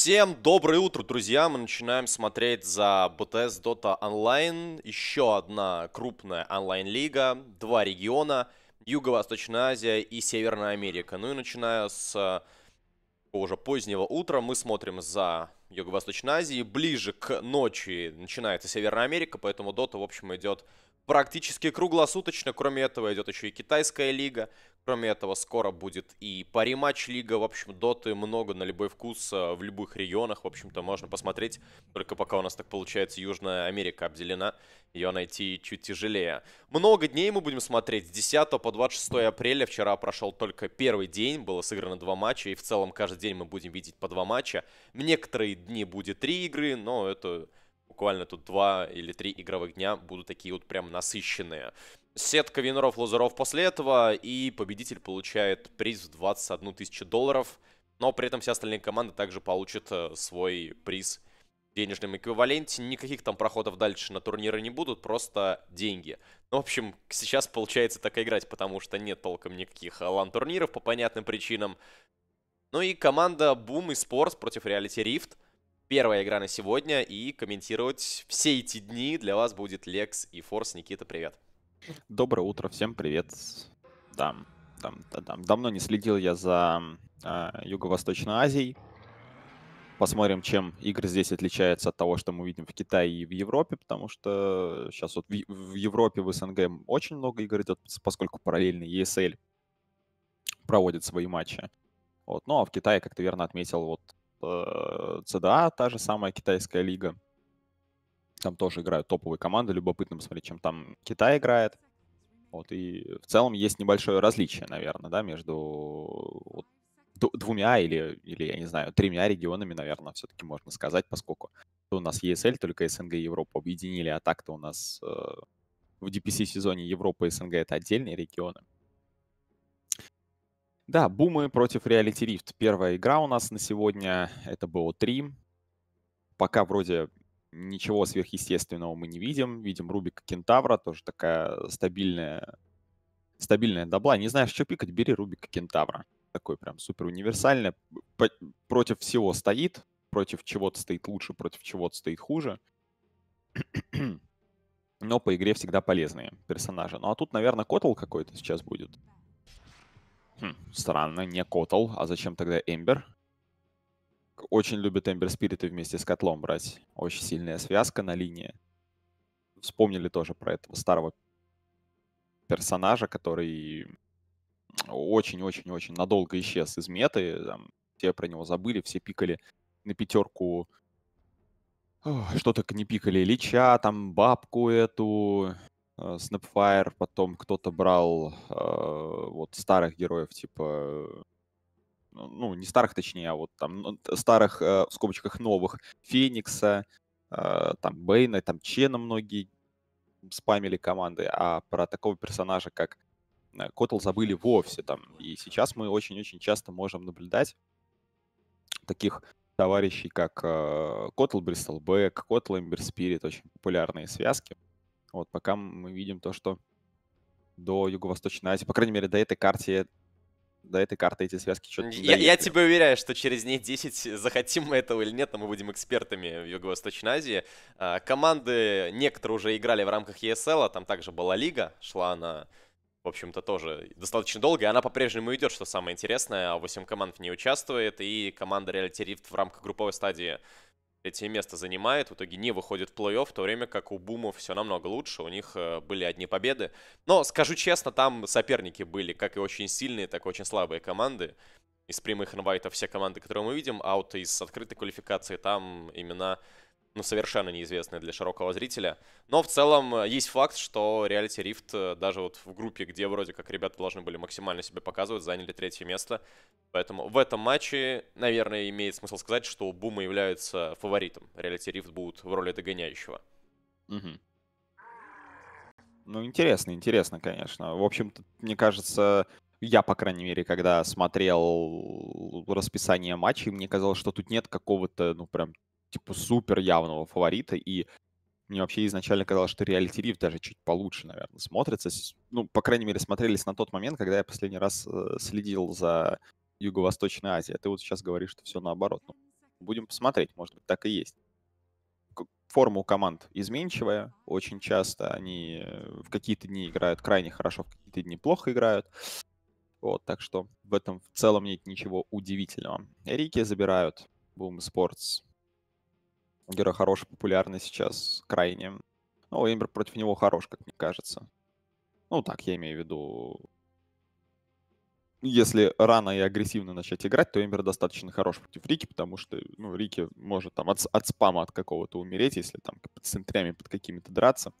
Всем доброе утро, друзья! Мы начинаем смотреть за BTS Dota Online. Еще одна крупная онлайн-лига, два региона, Юго-Восточная Азия и Северная Америка. Ну и начиная с э, уже позднего утра мы смотрим за Юго-Восточной Азией. Ближе к ночи начинается Северная Америка, поэтому Dota, в общем, идет практически круглосуточно. Кроме этого идет еще и китайская лига. Кроме этого скоро будет и пари-матч лига. В общем, доты много на любой вкус э, в любых регионах. В общем-то, можно посмотреть. Только пока у нас так получается Южная Америка обделена. Ее найти чуть тяжелее. Много дней мы будем смотреть. С 10 по 26 апреля. Вчера прошел только первый день. Было сыграно два матча. И в целом каждый день мы будем видеть по два матча. Некоторые дни будет три игры, но это буквально тут два или три игровых дня будут такие вот прям насыщенные. Сетка виноров-лазеров после этого, и победитель получает приз в 21 тысячу долларов, но при этом все остальные команды также получат э, свой приз в денежном эквиваленте. Никаких там проходов дальше на турниры не будут, просто деньги. Ну, в общем, сейчас получается так играть, потому что нет толком никаких лан-турниров по понятным причинам. Ну и команда Boom и Sports против Reality Rift – первая игра на сегодня, и комментировать все эти дни для вас будет Лекс и Форс. Никита, привет. Доброе утро, всем привет. Там, там, там, там. Давно не следил я за э, Юго-Восточной Азией. Посмотрим, чем игры здесь отличаются от того, что мы видим в Китае и в Европе, потому что сейчас вот в, в Европе, в СНГ очень много игр идет, поскольку параллельно ESL проводит свои матчи. Вот. Ну а в Китае, как ты верно отметил, вот CDA, э, та же самая китайская лига. Там тоже играют топовые команды, любопытно посмотреть, чем там Китай играет. Вот, и в целом есть небольшое различие, наверное, да, между вот, двумя или, или, я не знаю, тремя регионами, наверное, все-таки можно сказать, поскольку у нас ESL, только СНГ и Европа объединили, а так-то у нас э, в DPC-сезоне Европа и СНГ — это отдельные регионы. Да, бумы против Reality Rift. Первая игра у нас на сегодня, это было 3. Пока вроде ничего сверхъестественного мы не видим. Видим Рубика Кентавра, тоже такая стабильная, стабильная дабла. Не знаешь, что пикать, бери Рубика Кентавра. Такой прям супер универсальный. Против всего стоит, против чего-то стоит лучше, против чего-то стоит хуже. Но по игре всегда полезные персонажи. Ну а тут, наверное, Котл какой-то сейчас будет. Хм, странно, не Котл. А зачем тогда Эмбер? Очень любят Эмбер Спириты вместе с Котлом брать. Очень сильная связка на линии. Вспомнили тоже про этого старого персонажа, который очень-очень-очень надолго исчез из меты. Там, все про него забыли, все пикали на пятерку. Что то к не пикали. Лича, там, бабку эту, Э, Snapfire, потом кто-то брал э, вот старых героев, типа ну, ну, не старых, точнее, а вот там ну, старых, э, в скобочках новых, Феникса, э, там Бейна, там Чена многие спамили команды, а про такого персонажа, как э, Котл, забыли вовсе там. И сейчас мы очень-очень часто можем наблюдать таких товарищей, как Котл Котл Бристлбэк, Котл Эмбер Спирит, очень популярные связки. Вот пока мы видим то, что до Юго-Восточной Азии, по крайней мере, до этой карты до этой карты эти связки что-то я, я тебе уверяю, что через дней 10, захотим мы этого или нет, но мы будем экспертами в Юго-Восточной Азии. А, команды некоторые уже играли в рамках ESL, а там также была лига, шла она, в общем-то, тоже достаточно долго, и она по-прежнему идет, что самое интересное, а 8 команд в ней участвует, и команда Reality Rift в рамках групповой стадии третье место занимает, в итоге не выходит в плей-офф, в то время как у Бумов все намного лучше, у них э, были одни победы. Но, скажу честно, там соперники были как и очень сильные, так и очень слабые команды. Из прямых инвайтов все команды, которые мы видим, а вот из открытой квалификации там имена ну, совершенно неизвестная для широкого зрителя. Но в целом э, есть факт, что Reality Rift э, даже вот в группе, где вроде как ребята должны были максимально себя показывать, заняли третье место. Поэтому в этом матче, наверное, имеет смысл сказать, что Бума являются фаворитом. Reality Rift будут в роли догоняющего. Угу. Ну, интересно, интересно, конечно. В общем-то, мне кажется, я, по крайней мере, когда смотрел расписание матчей, мне казалось, что тут нет какого-то, ну, прям типа супер явного фаворита, и мне вообще изначально казалось, что Reality Rift даже чуть получше, наверное, смотрится. Ну, по крайней мере, смотрелись на тот момент, когда я последний раз э, следил за Юго-Восточной Азией. А ты вот сейчас говоришь, что все наоборот. Ну, будем посмотреть, может быть, так и есть. Форма у команд изменчивая. Очень часто они э, в какие-то дни играют крайне хорошо, в какие-то дни плохо играют. Вот, так что в этом в целом нет ничего удивительного. Рики забирают Boom Sports Гера хороший, популярный сейчас, крайне. Ну, Эмбер против него хорош, как мне кажется. Ну, так я имею в виду. Если рано и агрессивно начать играть, то Эмбер достаточно хорош против Рики, потому что, ну, Рики может там от, от спама от какого-то умереть, если там с центрями под какими-то драться.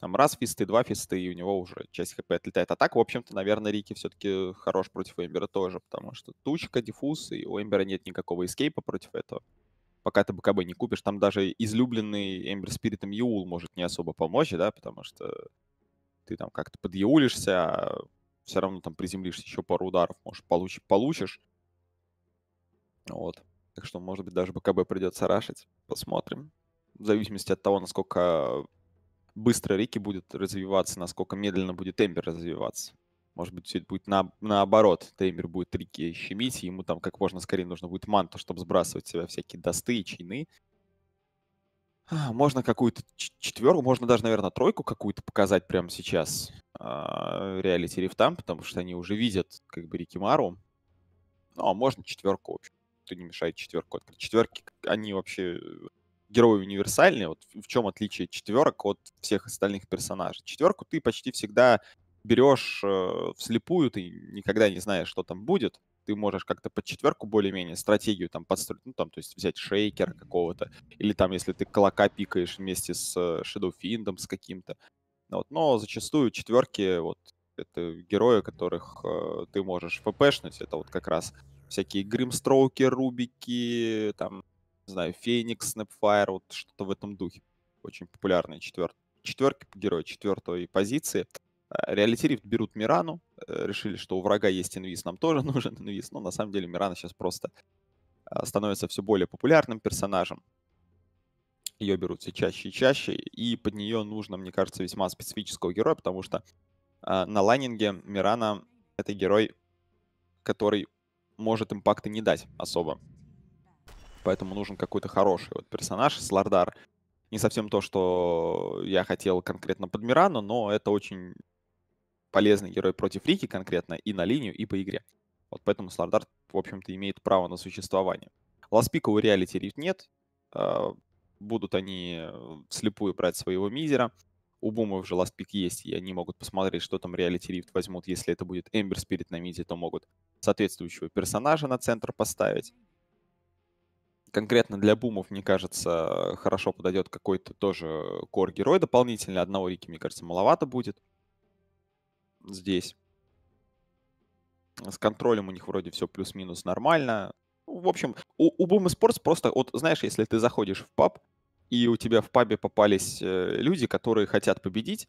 Там раз фисты, два фисты и у него уже часть хп отлетает. А так, в общем-то, наверное, Рики все-таки хорош против Эмбера тоже, потому что тучка, диффуз, и у Эмбера нет никакого эскейпа против этого пока ты БКБ не купишь. Там даже излюбленный Эмбер Спиритом Яул может не особо помочь, да, потому что ты там как-то подъяулишься, а все равно там приземлишься, еще пару ударов, может, получишь, получишь. Вот. Так что, может быть, даже БКБ придется рашить. Посмотрим. В зависимости от того, насколько быстро Рики будет развиваться, насколько медленно будет Эмбер развиваться. Может быть, все это будет на, наоборот. Теймер будет трики щемить, ему там как можно скорее нужно будет манту, чтобы сбрасывать себя всякие досты и чины. Можно какую-то четверку, можно даже, наверное, тройку какую-то показать прямо сейчас а, реалити рифтам, потому что они уже видят как бы Рикимару. Ну, а можно четверку, в общем. Ты не мешает четверку открыть. Четверки, они вообще герои универсальные. Вот в чем отличие четверок от всех остальных персонажей. Четверку ты почти всегда берешь э, вслепую, ты никогда не знаешь, что там будет. Ты можешь как-то под четверку более-менее стратегию там подстроить, ну там, то есть взять шейкера какого-то, или там, если ты колока пикаешь вместе с э, с каким-то. Вот. Но зачастую четверки, вот, это герои, которых э, ты можешь фпшнуть, это вот как раз всякие гримстроуки, рубики, там, не знаю, Феникс, Снэпфайр, вот что-то в этом духе. Очень популярные четвер... четверки, герои четвертой позиции. Реалити-рифт берут Мирану, э, решили, что у врага есть инвиз, нам тоже нужен инвиз, но на самом деле Мирана сейчас просто а, становится все более популярным персонажем. Ее берут все чаще и чаще, и под нее нужно, мне кажется, весьма специфического героя, потому что а, на лайнинге Мирана — это герой, который может импакты не дать особо. Поэтому нужен какой-то хороший вот персонаж. Слардар не совсем то, что я хотел конкретно под Мирану, но это очень полезный герой против Рики конкретно и на линию, и по игре. Вот поэтому Слардарт, в общем-то, имеет право на существование. Ласпика у реалити рифт нет. А, будут они э, слепую брать своего мизера. У бумов же ластпик есть, и они могут посмотреть, что там реалити рифт возьмут. Если это будет Эмбер Спирит на миде, то могут соответствующего персонажа на центр поставить. Конкретно для бумов, мне кажется, хорошо подойдет какой-то тоже кор-герой дополнительный. Одного Рики, мне кажется, маловато будет здесь. С контролем у них вроде все плюс-минус нормально. Ну, в общем, у, у Boom Sports просто, вот знаешь, если ты заходишь в паб, и у тебя в пабе попались э, люди, которые хотят победить,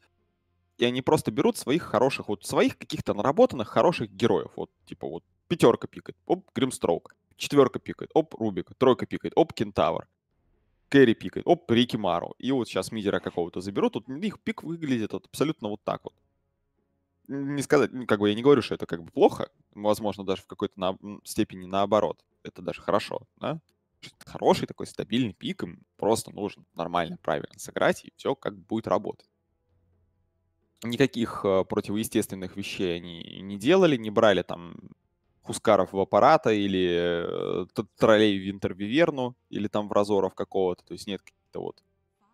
и они просто берут своих хороших, вот своих каких-то наработанных хороших героев. Вот, типа, вот пятерка пикает, оп, Гримстроук, четверка пикает, оп, Рубик, тройка пикает, оп, Кентавр, Кэрри пикает, оп, Рики Мару. И вот сейчас мидера какого-то заберут. Вот их пик выглядит вот абсолютно вот так вот не сказать, как бы я не говорю, что это как бы плохо, возможно, даже в какой-то на, степени наоборот, это даже хорошо, да? Хороший такой стабильный пик, им просто нужно нормально, правильно сыграть, и все как будет работать. Никаких э, противоестественных вещей они не делали, не брали там Хускаров в аппарата или э, троллей в Интервиверну или там в Разоров какого-то, то есть нет каких-то вот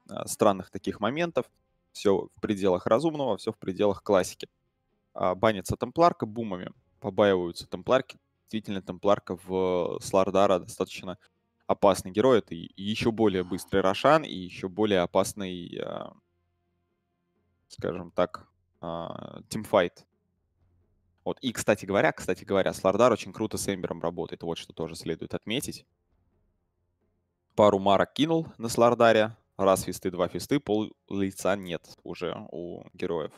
э, странных таких моментов, все в пределах разумного, все в пределах классики. А, банится темпларка бумами, побаиваются темпларки. Действительно, темпларка в э, Слардара достаточно опасный герой. Это еще более быстрый Рошан и еще более опасный, а, скажем так, а, тимфайт. Вот. И, кстати говоря, кстати говоря, Слардар очень круто с Эмбером работает. Вот что тоже следует отметить. Пару марок кинул на Слардаре. Раз фисты, два фисты, пол лица нет уже у героев.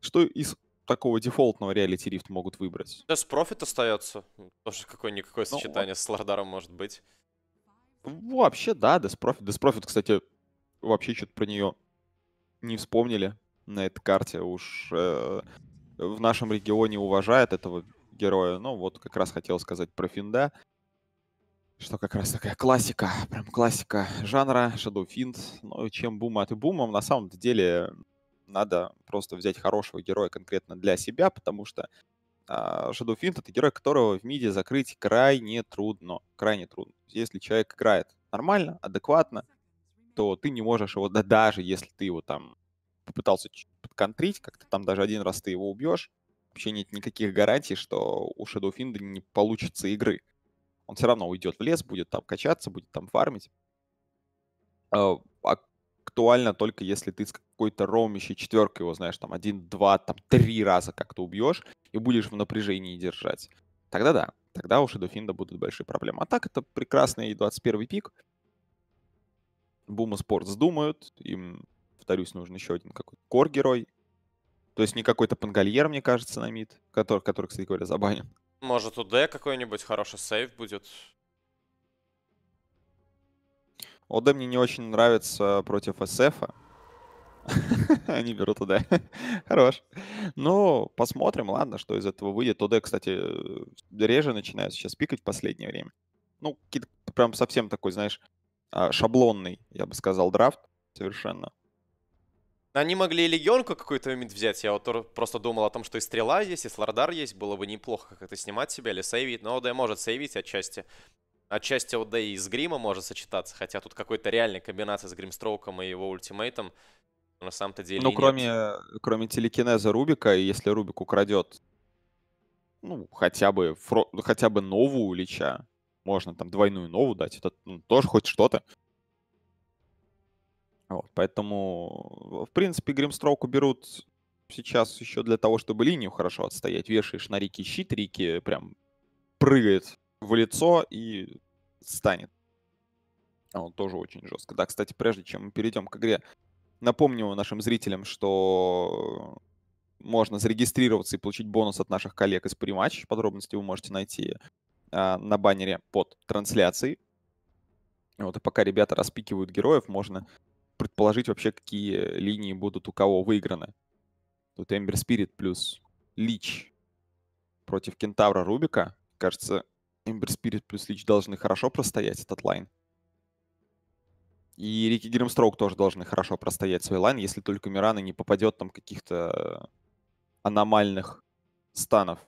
Что из такого дефолтного реалити рифт могут выбрать? Даже профит остается. Тоже какое-никакое ну, сочетание с Лордаром может быть. Вообще, да, Деспрофит. Деспрофит, кстати, вообще что-то про нее не вспомнили на этой карте. Уж э, в нашем регионе уважает этого героя. Ну, вот как раз хотел сказать про Финда. Что как раз такая классика, прям классика жанра, Shadow Fiend. Ну, чем бум от и бумом, на самом деле надо просто взять хорошего героя конкретно для себя, потому что а, Shadowfiend — это герой, которого в миде закрыть крайне трудно. Крайне трудно. Если человек играет нормально, адекватно, то ты не можешь его, да даже если ты его там попытался подконтрить, как-то там даже один раз ты его убьешь, вообще нет никаких гарантий, что у Shadowfiend не получится игры. Он все равно уйдет в лес, будет там качаться, будет там фармить. А, актуально только если ты с какой-то роумящей четверкой его знаешь, там, один, два, там, три раза как-то убьешь и будешь в напряжении держать. Тогда да, тогда у Шедофинда будут большие проблемы. А так это прекрасный 21 пик. Бума Спортс думают, им, повторюсь, нужен еще один какой-то кор-герой. То есть не какой-то пангольер, мне кажется, на мид, который, который, кстати говоря, забанен. Может, у Д какой-нибудь хороший сейв будет ОД мне не очень нравится против СФ. Они берут ОД. Хорош. Ну, посмотрим, ладно, что из этого выйдет. ОД, кстати, реже начинают сейчас пикать в последнее время. Ну, прям совсем такой, знаешь, а, шаблонный, я бы сказал, драфт совершенно. Они могли и легионку какой-то мид взять. Я вот просто думал о том, что и стрела есть, и слардар есть. Было бы неплохо как-то снимать себя или сейвить. Но ОД может сейвить отчасти. Отчасти ОД и с Грима может сочетаться, хотя тут какой-то реальной комбинации с Гримстроуком и его ультимейтом на самом-то деле Ну, кроме, нет. кроме телекинеза Рубика, если Рубик украдет ну, хотя бы, фро, ну, хотя бы новую Лича, можно там двойную нову дать, это ну, тоже хоть что-то. Вот, поэтому, в принципе, Гримстроуку берут сейчас еще для того, чтобы линию хорошо отстоять. Вешаешь на Рики щит, Рики прям прыгает в лицо и станет. А Он тоже очень жестко. Да, кстати, прежде чем мы перейдем к игре, напомню нашим зрителям, что можно зарегистрироваться и получить бонус от наших коллег из Приматч. Подробности вы можете найти э, на баннере под трансляцией. Вот, и пока ребята распикивают героев, можно предположить вообще, какие линии будут у кого выиграны. Тут Эмбер Спирит плюс Лич против Кентавра Рубика. Кажется, Эмбер Спирит плюс Лич должны хорошо простоять этот лайн. И Рики Гримстроук тоже должны хорошо простоять свой лайн, если только Мирана не попадет там каких-то э, аномальных станов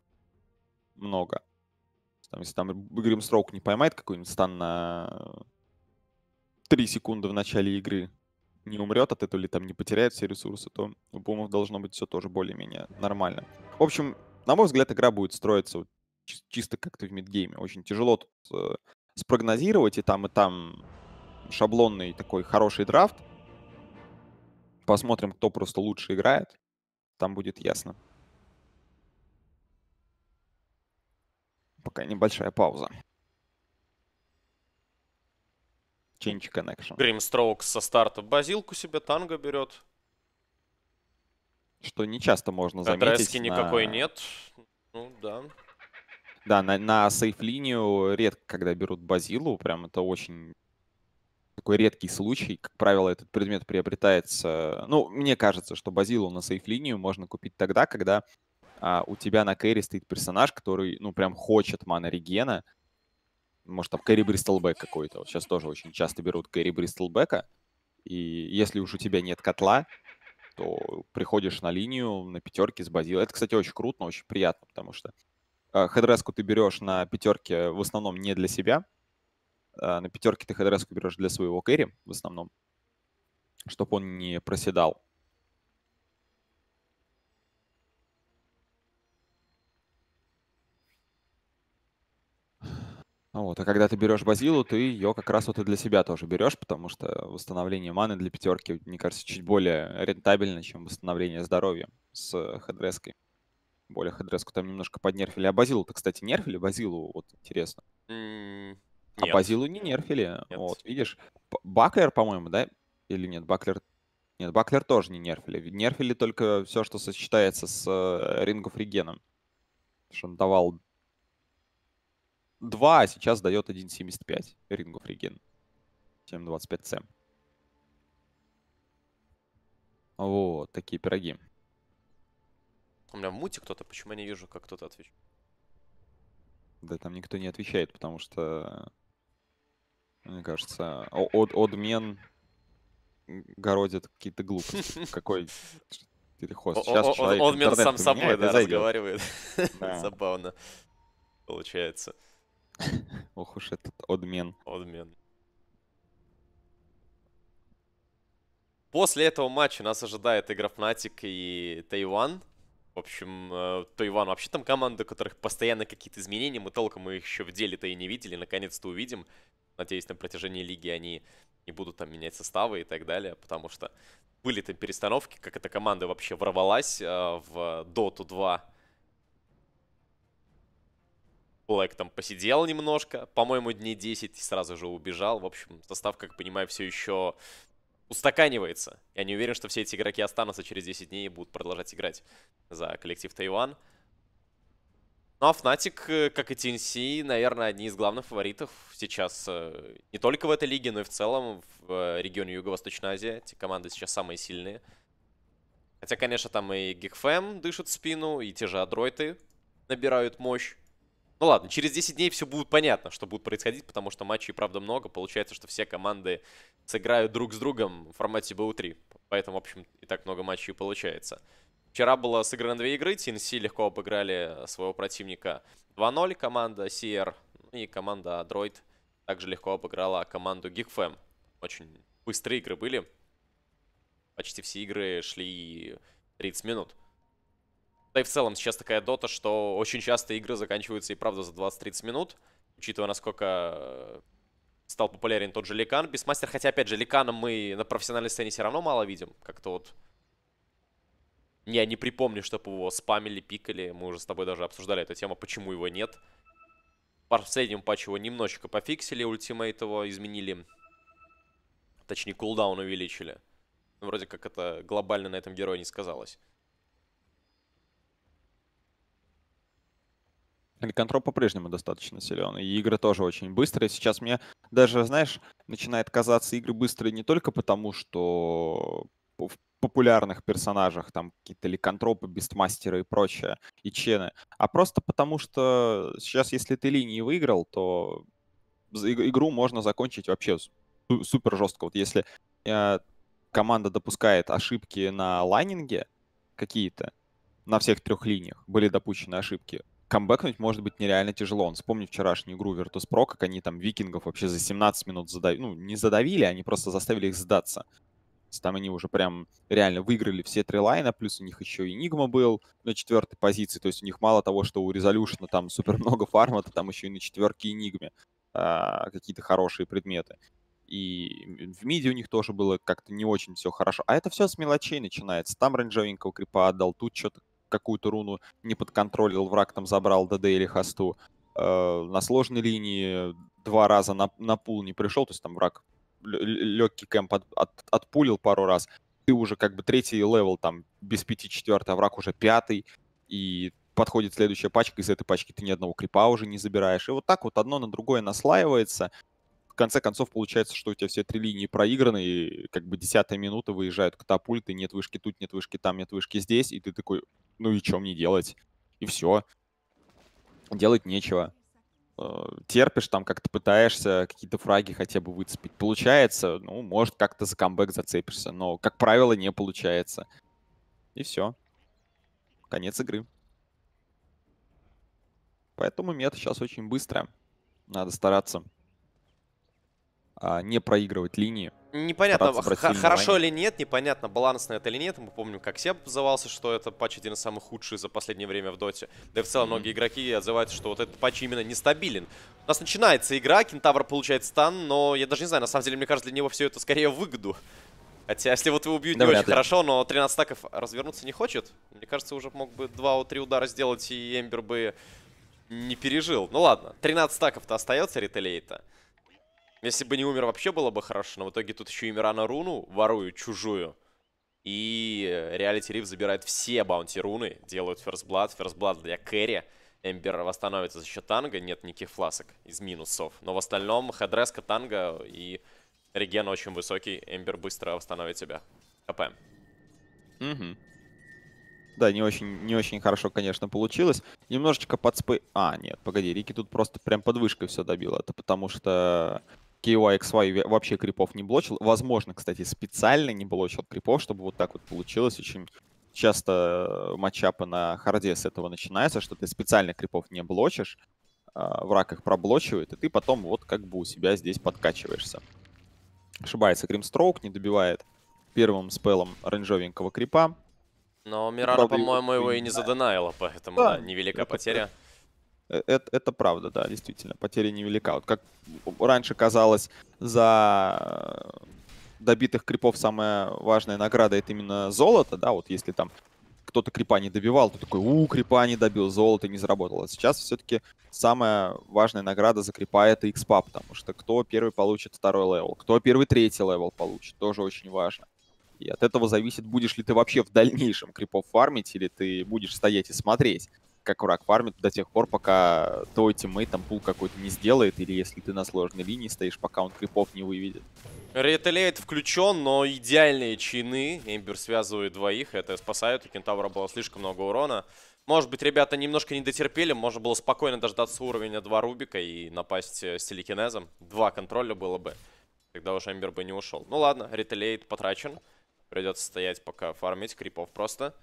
много. Там, если там Гримстроук не поймает какой-нибудь стан на 3 э, секунды в начале игры, не умрет от этого или там не потеряет все ресурсы, то у Бумов должно быть все тоже более-менее нормально. В общем, на мой взгляд, игра будет строиться вот чисто как-то в мидгейме. Очень тяжело тут э, спрогнозировать, и там, и там шаблонный такой хороший драфт. Посмотрим, кто просто лучше играет. Там будет ясно. Пока небольшая пауза. Change Connection. Гримстроук со старта базилку себе танго берет. Что не часто можно заметить. Кадрайски на... никакой нет. Ну да. Да, на, на сейф-линию редко, когда берут базилу, прям это очень такой редкий случай. Как правило, этот предмет приобретается... Ну, мне кажется, что базилу на сейф-линию можно купить тогда, когда а, у тебя на кэри стоит персонаж, который, ну, прям хочет мана регена. Может, там кэри бристлбэк какой-то. Вот сейчас тоже очень часто берут кэри бристлбэка. И если уж у тебя нет котла, то приходишь на линию на пятерке с базилой. Это, кстати, очень круто, очень приятно, потому что а, хедреску ты берешь на пятерке в основном не для себя. А, на пятерке ты хедреску берешь для своего кэри в основном, чтобы он не проседал. Вот, а когда ты берешь Базилу, ты ее как раз вот и для себя тоже берешь, потому что восстановление маны для пятерки, мне кажется, чуть более рентабельно, чем восстановление здоровья с э, хедреской более Хедреску там немножко поднерфили. А Базилу-то, кстати, нерфили? Базилу, вот интересно. Mm, а Базилу не нерфили. Нет. Вот, видишь. Баклер, по-моему, да? Или нет? Баклер... Нет, Баклер тоже не нерфили. Нерфили только все, что сочетается с Рингов э, Регеном. Что он давал 2, а сейчас дает 1.75 Рингов Реген. 7.25 Сэм. Вот, такие пироги. У меня в муте кто-то, почему я не вижу, как кто-то отвечает? Да там никто не отвечает, потому что, мне кажется, от отмен городит какие-то глупости. Какой переход? Сейчас человек Одмен сам собой да, разговаривает. Забавно. Получается. Ох уж этот отмен. Отмен. После этого матча нас ожидает игра Fnatic и Тайван. В общем, э, Тайван вообще там команда, у которых постоянно какие-то изменения. Мы толком их еще в деле-то и не видели. Наконец-то увидим. Надеюсь, на протяжении лиги они не будут там менять составы и так далее. Потому что были там перестановки, как эта команда вообще ворвалась э, в Dota 2. Блэк там посидел немножко, по-моему, дней 10 и сразу же убежал. В общем, состав, как понимаю, все еще устаканивается. Я не уверен, что все эти игроки останутся через 10 дней и будут продолжать играть за коллектив Тайван. Ну а Fnatic, э, как и TNC, наверное, одни из главных фаворитов сейчас э, не только в этой лиге, но и в целом в э, регионе Юго-Восточной Азии. Эти команды сейчас самые сильные. Хотя, конечно, там и Гигфэм дышит спину, и те же Адройты набирают мощь. Ну ладно, через 10 дней все будет понятно, что будет происходить, потому что матчей, правда, много. Получается, что все команды сыграют друг с другом в формате БУ-3. Поэтому, в общем, и так много матчей получается. Вчера было сыграно две игры. TNC легко обыграли своего противника 2-0. Команда CR ну и команда Android также легко обыграла команду GeekFam. Очень быстрые игры были. Почти все игры шли 30 минут. Да и в целом сейчас такая дота, что очень часто игры заканчиваются и правда за 20-30 минут, учитывая насколько э, стал популярен тот же Ликан. Бисмастер, хотя опять же Ликана мы на профессиональной сцене все равно мало видим, как-то вот... Я не припомню, чтобы его спамили, пикали. Мы уже с тобой даже обсуждали эту тему, почему его нет. В последнем патче его немножечко пофиксили, ультимейт его изменили. Точнее, кулдаун увеличили. Ну, вроде как это глобально на этом герое не сказалось. Контрол по-прежнему достаточно силен, и игры тоже очень быстрые. Сейчас мне даже, знаешь, начинает казаться игры быстрые не только потому, что в популярных персонажах, там какие-то ликантропы, бестмастеры и прочее, и чены, а просто потому, что сейчас, если ты линии выиграл, то игру можно закончить вообще супер жестко. Вот если э, команда допускает ошибки на лайнинге какие-то, на всех трех линиях были допущены ошибки, камбэкнуть может быть нереально тяжело. Он вспомни вчерашнюю игру Virtus.pro, как они там викингов вообще за 17 минут задавили. Ну, не задавили, они просто заставили их сдаться. Там они уже прям реально выиграли все три лайна, плюс у них еще и Нигма был на четвертой позиции. То есть у них мало того, что у Резолюшна там супер много фарма, то там еще и на четверке Enigma а, какие-то хорошие предметы. И в миде у них тоже было как-то не очень все хорошо. А это все с мелочей начинается. Там рейнджовенького крипа отдал, тут что-то какую-то руну не подконтролил, враг там забрал ДД или хосту. Э, на сложной линии два раза на, на пул не пришел, то есть там враг легкий кэмп от, от, отпулил пару раз. Ты уже как бы третий левел там без пяти четвертый, а враг уже пятый. И подходит следующая пачка, из этой пачки ты ни одного крипа уже не забираешь. И вот так вот одно на другое наслаивается — конце концов получается, что у тебя все три линии проиграны, и как бы десятая минута выезжают катапульты, нет вышки тут, нет вышки там, нет вышки здесь, и ты такой, ну и что мне делать? И все. Делать нечего. Э, терпишь там, как-то пытаешься какие-то фраги хотя бы выцепить. Получается, ну, может, как-то за камбэк зацепишься, но, как правило, не получается. И все. Конец игры. Поэтому мета сейчас очень быстро. Надо стараться. А, не проигрывать линии. Непонятно, хорошо или нет, непонятно, балансно это или нет. Мы помним, как Себ отзывался, что это патч один из самых худших за последнее время в доте. Да и в целом mm -hmm. многие игроки отзываются, что вот этот патч именно нестабилен. У нас начинается игра, Кентавр получает стан, но я даже не знаю, на самом деле, мне кажется, для него все это скорее выгоду. Хотя, если вот его убьют да, не очень ты... хорошо, но 13 стаков развернуться не хочет. Мне кажется, уже мог бы 2-3 удара сделать, и Эмбер бы не пережил. Ну ладно, 13 стаков-то остается ритейлейта. -то. Если бы не умер, вообще было бы хорошо, но в итоге тут еще и Мирана руну воруют чужую. И Реалити э, Риф забирает все баунти руны, делают First Blood. для Кэрри. Эмбер восстановится за счет танга, нет никаких фласок из минусов. Но в остальном хедреска танга и реген очень высокий. Эмбер быстро восстановит себя. КП. Угу. Да, не очень, не очень хорошо, конечно, получилось. Немножечко подспы... А, нет, погоди, Рики тут просто прям подвышкой все добил. Это потому что KYXY вообще крипов не блочил. Возможно, кстати, специально не блочил крипов, чтобы вот так вот получилось. Очень часто э, матчапы на харде с этого начинаются, что ты специально крипов не блочишь, а, враг их проблочивает, и ты потом вот как бы у себя здесь подкачиваешься. Ошибается Гримстроук, не добивает первым спелом рейнджовенького крипа. Но Мирана, по-моему, его и не заденаила, поэтому да, да, невелика потеря. Э, это, это правда, да, действительно. Потеря невелика. Вот как раньше казалось, за э, добитых крипов самая важная награда это именно золото, да, вот если там кто-то крипа не добивал, ты такой, у, крипа не добил, золото не заработало. А сейчас все-таки самая важная награда за крипа это экспа, потому что кто первый получит второй левел, кто первый третий левел получит, тоже очень важно. И от этого зависит, будешь ли ты вообще в дальнейшем крипов фармить, или ты будешь стоять и смотреть как враг фармит до тех пор, пока твой тиммейт там пул какой-то не сделает, или если ты на сложной линии стоишь, пока он крипов не выведет. Ретелейт включен, но идеальные чины. Эмбер связывает двоих, это спасает. У Кентавра было слишком много урона. Может быть, ребята немножко не дотерпели, можно было спокойно дождаться уровня 2 Рубика и напасть э, с телекинезом. Два контроля было бы, тогда уж Эмбер бы не ушел. Ну ладно, ретелейт потрачен. Придется стоять пока фармить, крипов просто.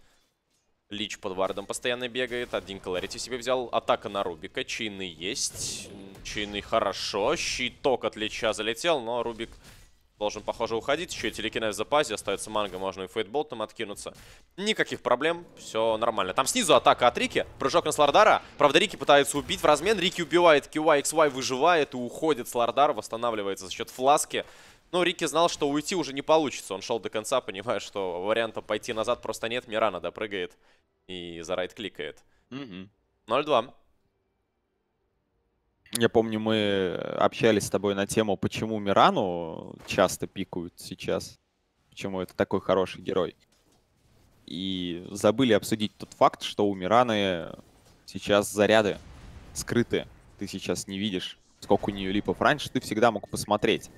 Лич под вардом постоянно бегает. Один колорити себе взял. Атака на Рубика. Чины есть. Чины хорошо. Щиток от Лича залетел, но Рубик должен, похоже, уходить. Еще и телекинез в запасе. Остается манго, можно и фейтболтом откинуться. Никаких проблем. Все нормально. Там снизу атака от Рики. Прыжок на Слардара. Правда, Рики пытается убить в размен. Рики убивает QY, XY выживает и уходит. Слардар восстанавливается за счет фласки. Ну, Рики знал, что уйти уже не получится. Он шел до конца, понимая, что варианта пойти назад просто нет. Мирана допрыгает и за райт кликает. Mm -hmm. 0-2. Я помню, мы общались с тобой на тему, почему Мирану часто пикают сейчас. Почему это такой хороший герой. И забыли обсудить тот факт, что у Мираны сейчас заряды скрыты. Ты сейчас не видишь, сколько у нее липов. Раньше ты всегда мог посмотреть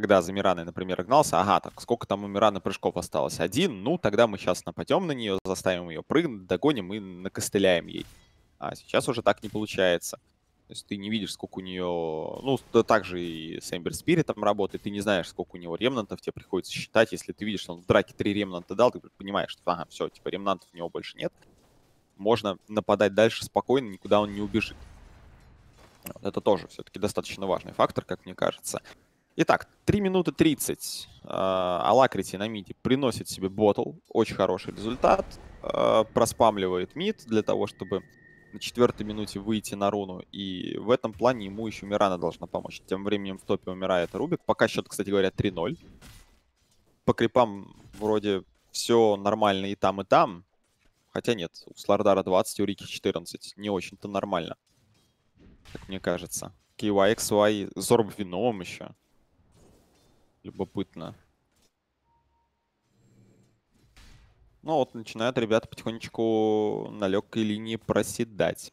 когда за Мираной, например, гнался, ага, так сколько там у Мираны прыжков осталось? Один, ну тогда мы сейчас нападем на нее, заставим ее прыгнуть, догоним и накостыляем ей. А сейчас уже так не получается. То есть ты не видишь, сколько у нее... Ну, да, также и с Эмбер Спиритом работает, ты не знаешь, сколько у него ремнантов, тебе приходится считать. Если ты видишь, что он в драке три ремнанта дал, ты понимаешь, что ага, все, типа ремнантов у него больше нет. Можно нападать дальше спокойно, никуда он не убежит. Вот это тоже все-таки достаточно важный фактор, как мне кажется. Итак, 3 минуты 30 Алакрити э, на миде приносит себе ботл. Очень хороший результат. Э, проспамливает мид для того, чтобы на четвертой минуте выйти на руну. И в этом плане ему еще Мирана должна помочь. Тем временем в топе умирает Рубик. Пока счет, кстати говоря, 3-0. По крипам вроде все нормально и там, и там. Хотя нет, у Слардара 20, у Рики 14. Не очень-то нормально. Как мне кажется. KYXY, Зорб виновым еще. Любопытно. Ну вот, начинают ребята потихонечку на легкой линии проседать.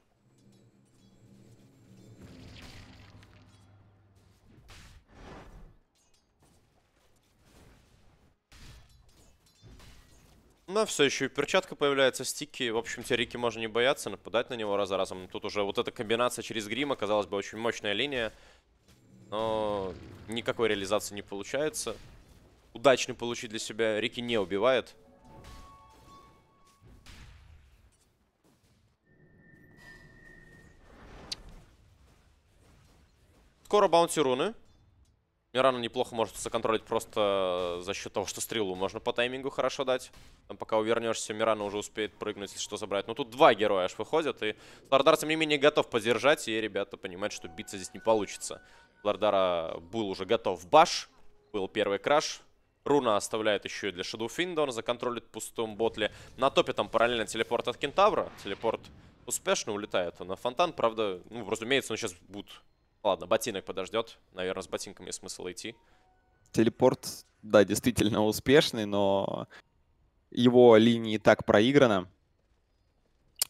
Ну все еще и перчатка появляется, стики. В общем, те Рики можно не бояться, нападать на него раз за разом. Тут уже вот эта комбинация через Грим казалось бы, очень мощная линия но никакой реализации не получается. Удачно получить для себя Рики не убивает. Скоро баунти руны. Мирана неплохо может законтролить просто э, за счет того, что стрелу можно по таймингу хорошо дать. Там, пока увернешься, Мирана уже успеет прыгнуть, если что, забрать. Но тут два героя аж выходят, и Стардар, тем не менее, готов поддержать, и ребята понимают, что биться здесь не получится. Лордара был уже готов баш. Был первый краш. Руна оставляет еще и для Шадуфинда. Он законтролит в пустом ботле. На топе там параллельно телепорт от Кентавра. Телепорт успешно улетает на фонтан. Правда, ну, разумеется, он сейчас будет... Ладно, ботинок подождет. Наверное, с ботинками есть смысл идти. Телепорт, да, действительно успешный, но его линии так проиграны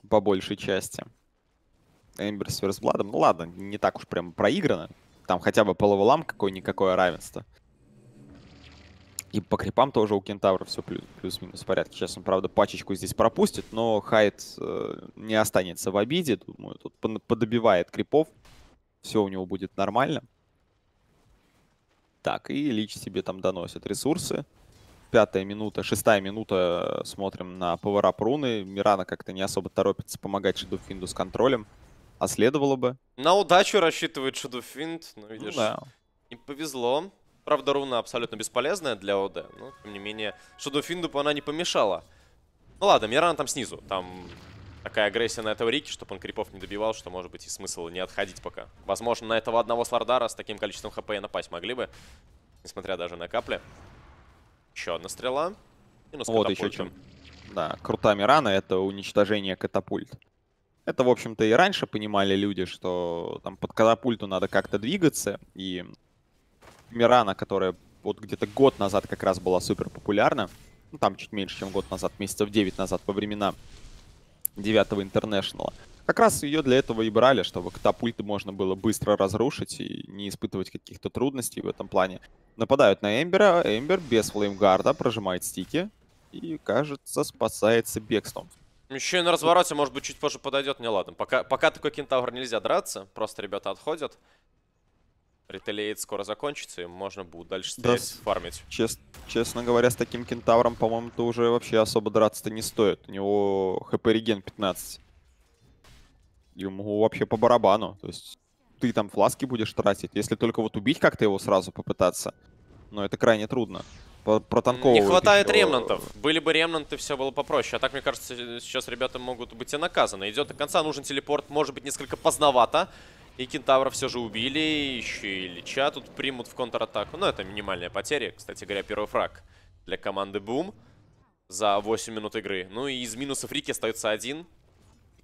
по большей части. Эмберс с Версбладом. Ну ладно, не так уж прям проиграно. Там хотя бы по левелам какое-никакое равенство. И по крипам тоже у кентавра все плюс-минус в порядке. Сейчас он, правда, пачечку здесь пропустит, но Хайд э, не останется в обиде. Думаю, тут подобивает крипов. Все у него будет нормально. Так, и Лич себе там доносит ресурсы. Пятая минута, шестая минута. Э, смотрим на повара Пруны. Мирана как-то не особо торопится помогать Шиду Финду с контролем а следовало бы. На удачу рассчитывает Шадуфинт, но ну, видишь, да. не повезло. Правда, руна абсолютно бесполезная для ОД, но, тем не менее, Шедуфинду бы она не помешала. Ну ладно, Мирана там снизу, там такая агрессия на этого Рики, чтобы он крипов не добивал, что, может быть, и смысл не отходить пока. Возможно, на этого одного Слардара с таким количеством хп и напасть могли бы, несмотря даже на капли. Еще одна стрела. Минус вот еще чем. Да, крутая Мирана — это уничтожение катапульт. Это, в общем-то, и раньше понимали люди, что там под катапульту надо как-то двигаться. И Мирана, которая вот где-то год назад как раз была супер популярна, ну, там чуть меньше, чем год назад, месяцев 9 назад, по времена 9 интернешнала. Как раз ее для этого и брали, чтобы катапульты можно было быстро разрушить и не испытывать каких-то трудностей в этом плане. Нападают на Эмбера, Эмбер без флеймгарда прожимает стики и, кажется, спасается бегством. Еще и на развороте, может быть, чуть позже подойдет. Не, ладно. Пока, пока такой кентавр нельзя драться. Просто ребята отходят. Ретелейт скоро закончится, и можно будет дальше да, фармить. Чест, честно говоря, с таким кентавром, по-моему, то уже вообще особо драться-то не стоит. У него хп реген 15. Ему вообще по барабану. То есть ты там фласки будешь тратить. Если только вот убить как-то его сразу попытаться. Но это крайне трудно протанковывают. Не хватает ремнантов. Были бы ремнанты, все было попроще. А так, мне кажется, сейчас ребята могут быть и наказаны. Идет до конца, нужен телепорт, может быть, несколько поздновато. И кентавра все же убили, еще и Лича тут примут в контратаку. Но ну, это минимальная потеря. Кстати говоря, первый фраг для команды Бум за 8 минут игры. Ну и из минусов Рики остается один.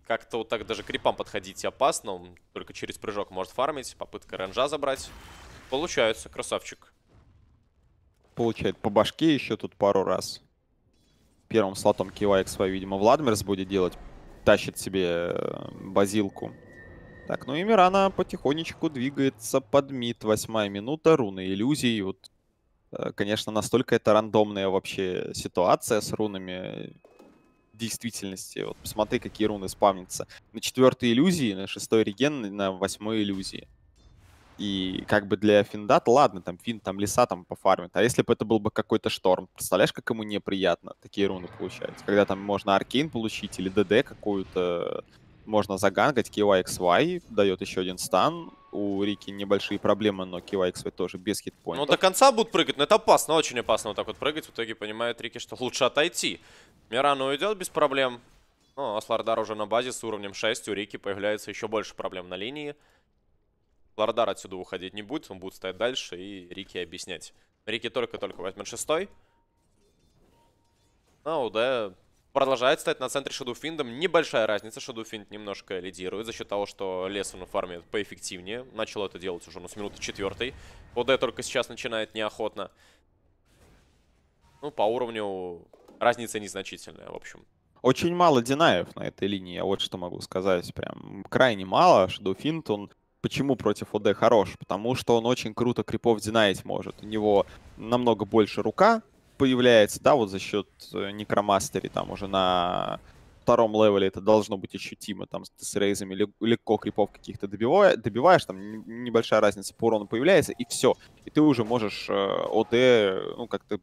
Как-то вот так даже крипам подходить опасно. Он только через прыжок может фармить. Попытка ренжа забрать. Получается, красавчик получает по башке еще тут пару раз. Первым слотом кивает свою, видимо, Владмерс будет делать. Тащит себе э, базилку. Так, ну и Мирана потихонечку двигается под мид. Восьмая минута, руны иллюзии Вот, э, конечно, настолько это рандомная вообще ситуация с рунами действительности. Вот посмотри, какие руны спавнятся. На четвертой иллюзии, на шестой реген, на восьмой иллюзии. И как бы для финдат ладно, там Фин, там леса там пофармит. А если бы это был бы какой-то шторм, представляешь, как ему неприятно такие руны получаются? Когда там можно аркейн получить или ДД какую-то, можно загангать, KYXY дает еще один стан. У Рики небольшие проблемы, но KYXY тоже без хитпоинтов. Ну, до конца будут прыгать, но это опасно, очень опасно вот так вот прыгать. В итоге понимает Рики, что лучше отойти. Мирану уйдет без проблем. Ну, Аслардар уже на базе с уровнем 6. У Рики появляется еще больше проблем на линии. Лордар отсюда уходить не будет, он будет стоять дальше и Рики объяснять. Рики только-только возьмет шестой. Ну, а УД продолжает стоять на центре Шадуфиндом. Небольшая разница, Шадуфинд немножко лидирует за счет того, что лес он фармит поэффективнее. Начал это делать уже ну, с минуты четвертой. ОД только сейчас начинает неохотно. Ну, по уровню разница незначительная, в общем. Очень мало динаев на этой линии, я вот что могу сказать. Прям крайне мало. Шадуфинт, он почему против ОД хорош? Потому что он очень круто крипов динаить может. У него намного больше рука появляется, да, вот за счет э, некромастери там уже на втором левеле это должно быть ощутимо, там с рейзами легко крипов каких-то добиваешь, там небольшая разница по урону появляется, и все. И ты уже можешь э, ОД, ну, как-то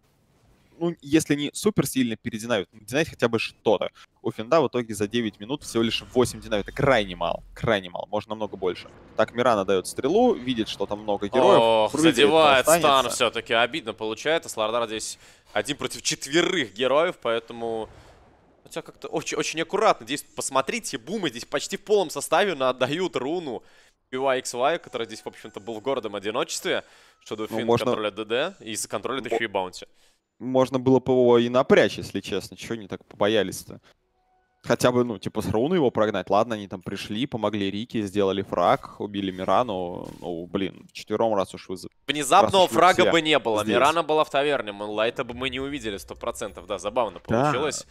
ну, если не супер сильно перединавит, но ну, динавит хотя бы что-то. У Финда в итоге за 9 минут всего лишь 8 динавит. Это крайне мало, крайне мало, можно намного больше. Так Мирана дает стрелу, видит, что там много героев. Ох, прыгает, задевает стан все-таки, обидно получается. Слардар здесь один против четверых героев, поэтому... Хотя как-то очень, очень аккуратно Здесь Посмотрите, бумы здесь почти в полном составе на отдают руну. UIXY, который здесь, в общем-то, был в городом одиночестве, что до ну, фин можно... контроля ДД, и за контроля еще и баунти можно было бы его и напрячь, если честно. Чего они так побоялись-то? Хотя бы, ну, типа, с Руны его прогнать. Ладно, они там пришли, помогли Рике, сделали фраг, убили Мирану. Ну, блин, в четвером раз уж вызов. Внезапного фрага бы не было. Здесь. Мирана была в таверне. Монлайта бы мы не увидели сто процентов, Да, забавно получилось.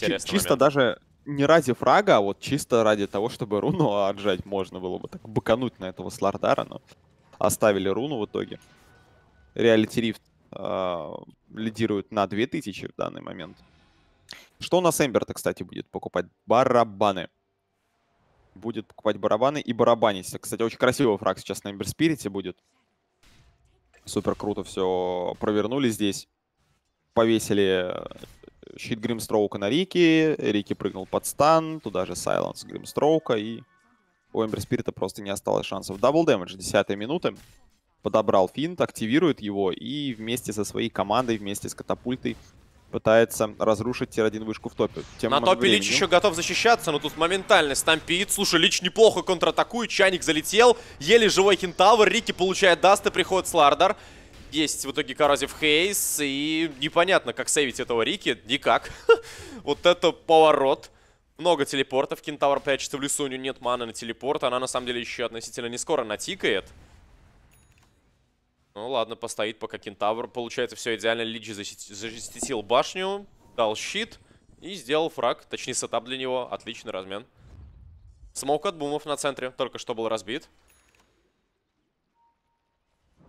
Да. Чисто момент. даже не ради фрага, а вот чисто ради того, чтобы руну отжать можно было бы. Так быкануть на этого Слардара, но оставили руну в итоге. Реалити Рифт лидирует на 2000 в данный момент. Что у нас Эмбер-то, кстати, будет покупать? Барабаны. Будет покупать барабаны и барабанить. Кстати, очень красивый фраг сейчас на Эмбер Спирите будет. Супер круто все провернули здесь. Повесили э, щит Гримстроука на Рики. Рики прыгнул под стан. Туда же Сайленс Гримстроука. И у Эмбер Спирита просто не осталось шансов. Дабл дэмэдж, 10 минуты подобрал финт, активирует его и вместе со своей командой, вместе с катапультой пытается разрушить тир-1 вышку в топе. Тем На топе времени. Лич еще готов защищаться, но тут моментально стампит. Слушай, Лич неплохо контратакует, Чайник залетел, еле живой Хинтавр, Рики получает даст и приходит Слардар. Есть в итоге Коррозив Хейс, и непонятно, как сейвить этого Рики, никак. вот это поворот. Много телепортов, Кентавр прячется в лесу, у нее нет маны на телепорт, она на самом деле еще относительно не скоро натикает. Ну ладно, постоит пока кентавр. Получается, все идеально. Лиджи защитил башню, дал щит и сделал фраг. Точнее, сетап для него. Отличный размен. Смоук от бумов на центре. Только что был разбит.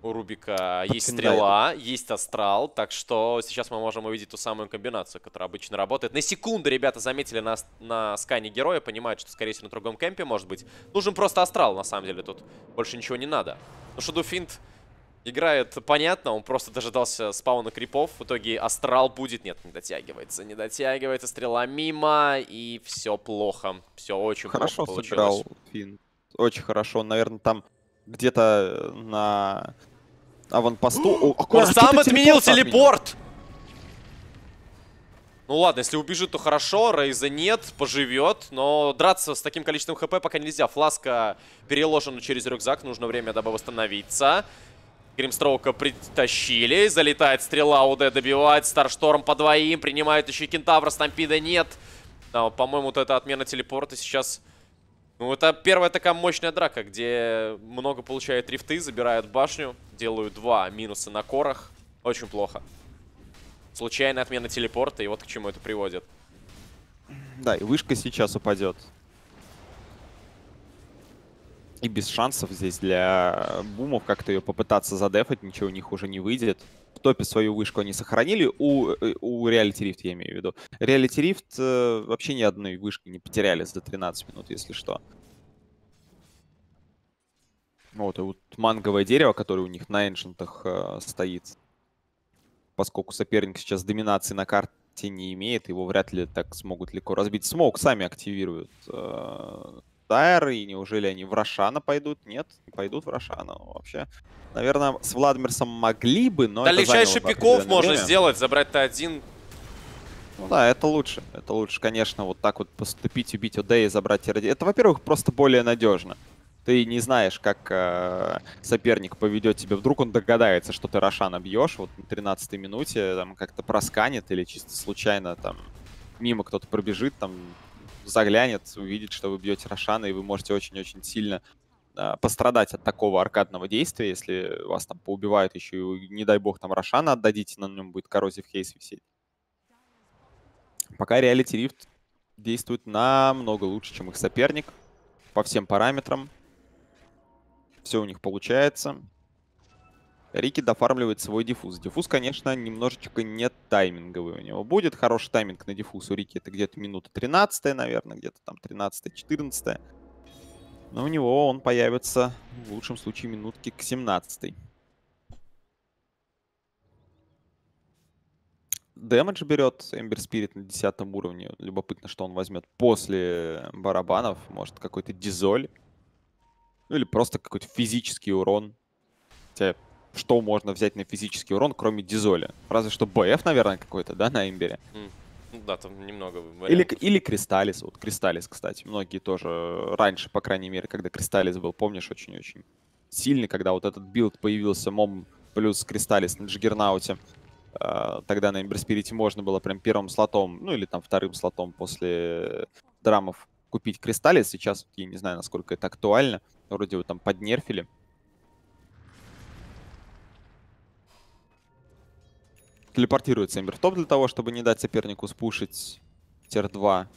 У Рубика есть стрела, есть астрал, так что сейчас мы можем увидеть ту самую комбинацию, которая обычно работает. На секунду ребята заметили на, на скане героя, понимают, что, скорее всего, на другом кемпе может быть. Нужен просто астрал, на самом деле, тут больше ничего не надо. Ну, Шаду Финт Играет понятно, он просто дожидался спауна крипов. В итоге астрал будет. Нет, не дотягивается. Не дотягивается, стрела мимо, и все плохо. Все очень хорошо плохо сыграл получилось. Финн. Очень хорошо. Он, наверное, там где-то э, на аванпосту... О, он сам отменил телепорт! Ну ладно, если убежит, то хорошо, Рейза нет, поживет, но драться с таким количеством хп пока нельзя. Фласка переложена через рюкзак, нужно время, дабы восстановиться. Гримстроука притащили. Залетает стрела, УД добивает. Старшторм по двоим. Принимает еще Кентавра. Стампида нет. Да, по-моему, вот эта отмена телепорта сейчас... Ну, это первая такая мощная драка, где много получают рифты, забирают башню. Делают два минуса на корах. Очень плохо. Случайная отмена телепорта, и вот к чему это приводит. Да, и вышка сейчас упадет. И без шансов здесь для э, бумов как-то ее попытаться задефать, ничего у них уже не выйдет. В топе свою вышку они сохранили, у, э, у Reality Rift я имею в виду. Reality Rift э, вообще ни одной вышки не потеряли за 13 минут, если что. Вот, и вот манговое дерево, которое у них на эншентах э, стоит. Поскольку соперник сейчас доминации на карте не имеет, его вряд ли так смогут легко разбить. Смог сами активируют э, Дайер, и неужели они в Рошана пойдут? Нет, не пойдут в Рошана. Ну, вообще, наверное, с Владмирсом могли бы, но Дальничайший пиков можно время. сделать, забрать Т1. Ну да, это лучше. Это лучше, конечно, вот так вот поступить, убить ОД и забрать тир Это, во-первых, просто более надежно. Ты не знаешь, как э, соперник поведет тебя. Вдруг он догадается, что ты Рошана бьешь вот на 13 минуте, там как-то просканет или чисто случайно там мимо кто-то пробежит, там заглянет, увидит, что вы бьете Рошана, и вы можете очень-очень сильно а, пострадать от такого аркадного действия, если вас там поубивают еще, и, не дай бог, там Рошана отдадите, на нем будет коррозив хейс висеть. Пока Reality Rift действует намного лучше, чем их соперник по всем параметрам. Все у них получается. Рики дофармливает свой диффуз. Диффуз, конечно, немножечко не тайминговый у него будет. Хороший тайминг на диффуз у Рики это где-то минута 13, наверное, где-то там 13-14. Но у него он появится в лучшем случае минутки к 17. Дэмэдж берет Эмбер Спирит на 10 уровне. Любопытно, что он возьмет после барабанов. Может, какой-то дизоль. Ну или просто какой-то физический урон. Хотя что можно взять на физический урон, кроме Дизоля. Разве что БФ, наверное, какой-то, да, на имбире? Mm. да, там немного Или, или Кристаллис. Вот Кристаллис, кстати. Многие тоже раньше, по крайней мере, когда Кристаллис был, помнишь, очень-очень сильный, когда вот этот билд появился, Мом плюс Кристаллис на Джиггернауте. А, тогда на Имберспирите можно было прям первым слотом, ну или там вторым слотом после драмов купить Кристаллис. Сейчас я не знаю, насколько это актуально. Вроде вот там поднерфили. Телепортируется Эмбер в топ для того, чтобы не дать сопернику спушить тер 2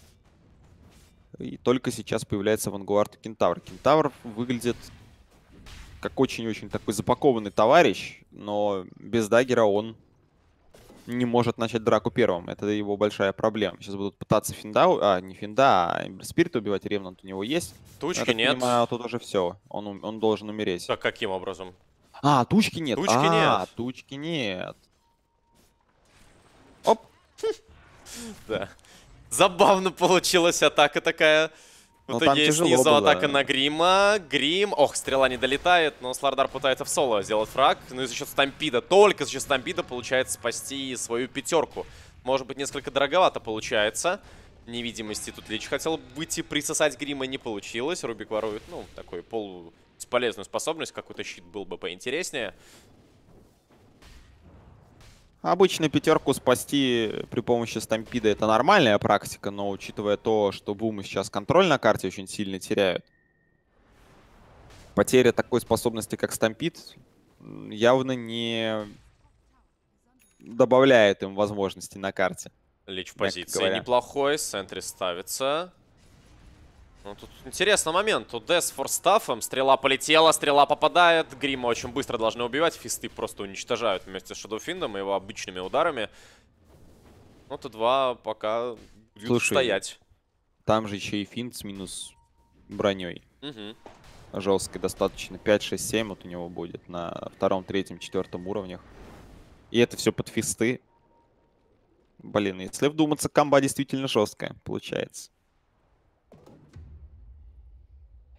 И только сейчас появляется Вангуард Кентавр. Кентавр выглядит как очень-очень такой запакованный товарищ, но без дагера он не может начать драку первым. Это его большая проблема. Сейчас будут пытаться Финда, а не Финда, а Эмбер Спирит убивать. Ревнант у него есть. Тучки но, я нет. Понимаю, тут уже все. Он, он должен умереть. Так каким образом? А, тучки нет. Тучки а, нет. Тучки нет. Да. Забавно получилась атака такая. В ну, итоге снизу было. атака на Грима. Грим... Ох, стрела не долетает, но Слардар пытается в соло сделать фраг. Ну и за счет стампида, только за счет стампида получается спасти свою пятерку. Может быть, несколько дороговато получается. Невидимости тут Лич хотел выйти, присосать Грима не получилось. Рубик ворует, ну, такой полу бесполезную способность, какой-то щит был бы поинтереснее. Обычно пятерку спасти при помощи стампида это нормальная практика, но учитывая то, что бумы сейчас контроль на карте очень сильно теряют, потеря такой способности, как стампид, явно не добавляет им возможности на карте. Лич в позиции неплохой, в центре ставится. Ну, тут интересный момент. Тут Дес форстафом. Эм, стрела полетела, стрела попадает. Грима очень быстро должны убивать. Фисты просто уничтожают вместе с Шадофиндом и его обычными ударами. Ну, т два пока Слушай, стоять. Там же еще и финт с минус броней. Угу. Жесткой достаточно. 5-6-7 вот у него будет на втором, третьем, четвертом уровнях. И это все под фисты. Блин, если вдуматься, комба действительно жесткая получается.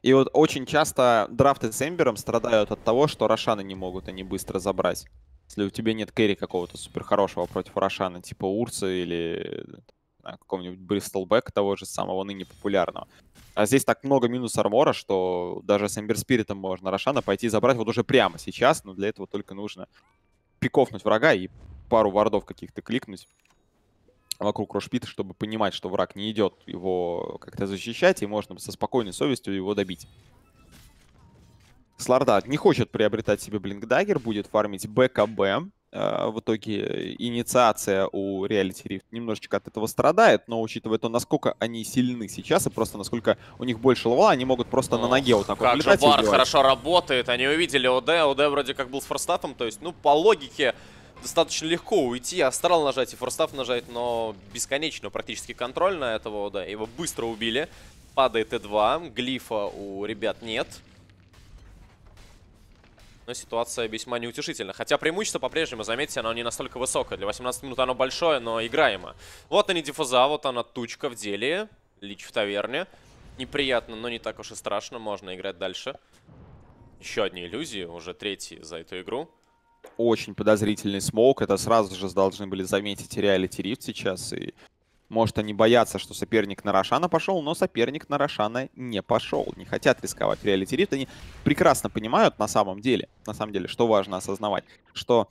И вот очень часто драфты с Эмбером страдают от того, что Рошаны не могут они быстро забрать. Если у тебя нет кэри какого-то супер хорошего против Рошана, типа Урса или какого-нибудь Бристлбэк, того же самого ныне популярного. А здесь так много минус армора, что даже с Эмбер Спиритом можно Рошана пойти забрать вот уже прямо сейчас, но для этого только нужно пиковнуть врага и пару вардов каких-то кликнуть вокруг Рошпита, чтобы понимать, что враг не идет его как-то защищать, и можно со спокойной совестью его добить. Сларда не хочет приобретать себе Блинкдагер, будет фармить БКБ. Э, в итоге инициация у Reality Rift немножечко от этого страдает, но учитывая то, насколько они сильны сейчас и просто насколько у них больше лова, они могут просто ну, на ноге вот так как вот Как хорошо работает, они увидели ОД, ОД вроде как был с форстатом, то есть, ну, по логике достаточно легко уйти. Астрал нажать и форстав нажать, но бесконечно практически контрольно этого, да, его быстро убили. Падает Т2, глифа у ребят нет. Но ситуация весьма неутешительна. Хотя преимущество по-прежнему, заметьте, оно не настолько высокое. Для 18 минут оно большое, но играемо. Вот они дифуза, вот она тучка в деле. Лич в таверне. Неприятно, но не так уж и страшно. Можно играть дальше. Еще одни иллюзии, уже третий за эту игру очень подозрительный смоук. Это сразу же должны были заметить реалити рифт сейчас. И может они боятся, что соперник на Рошана пошел, но соперник на Рошана не пошел. Не хотят рисковать реалити рифт. Они прекрасно понимают на самом деле, на самом деле, что важно осознавать, что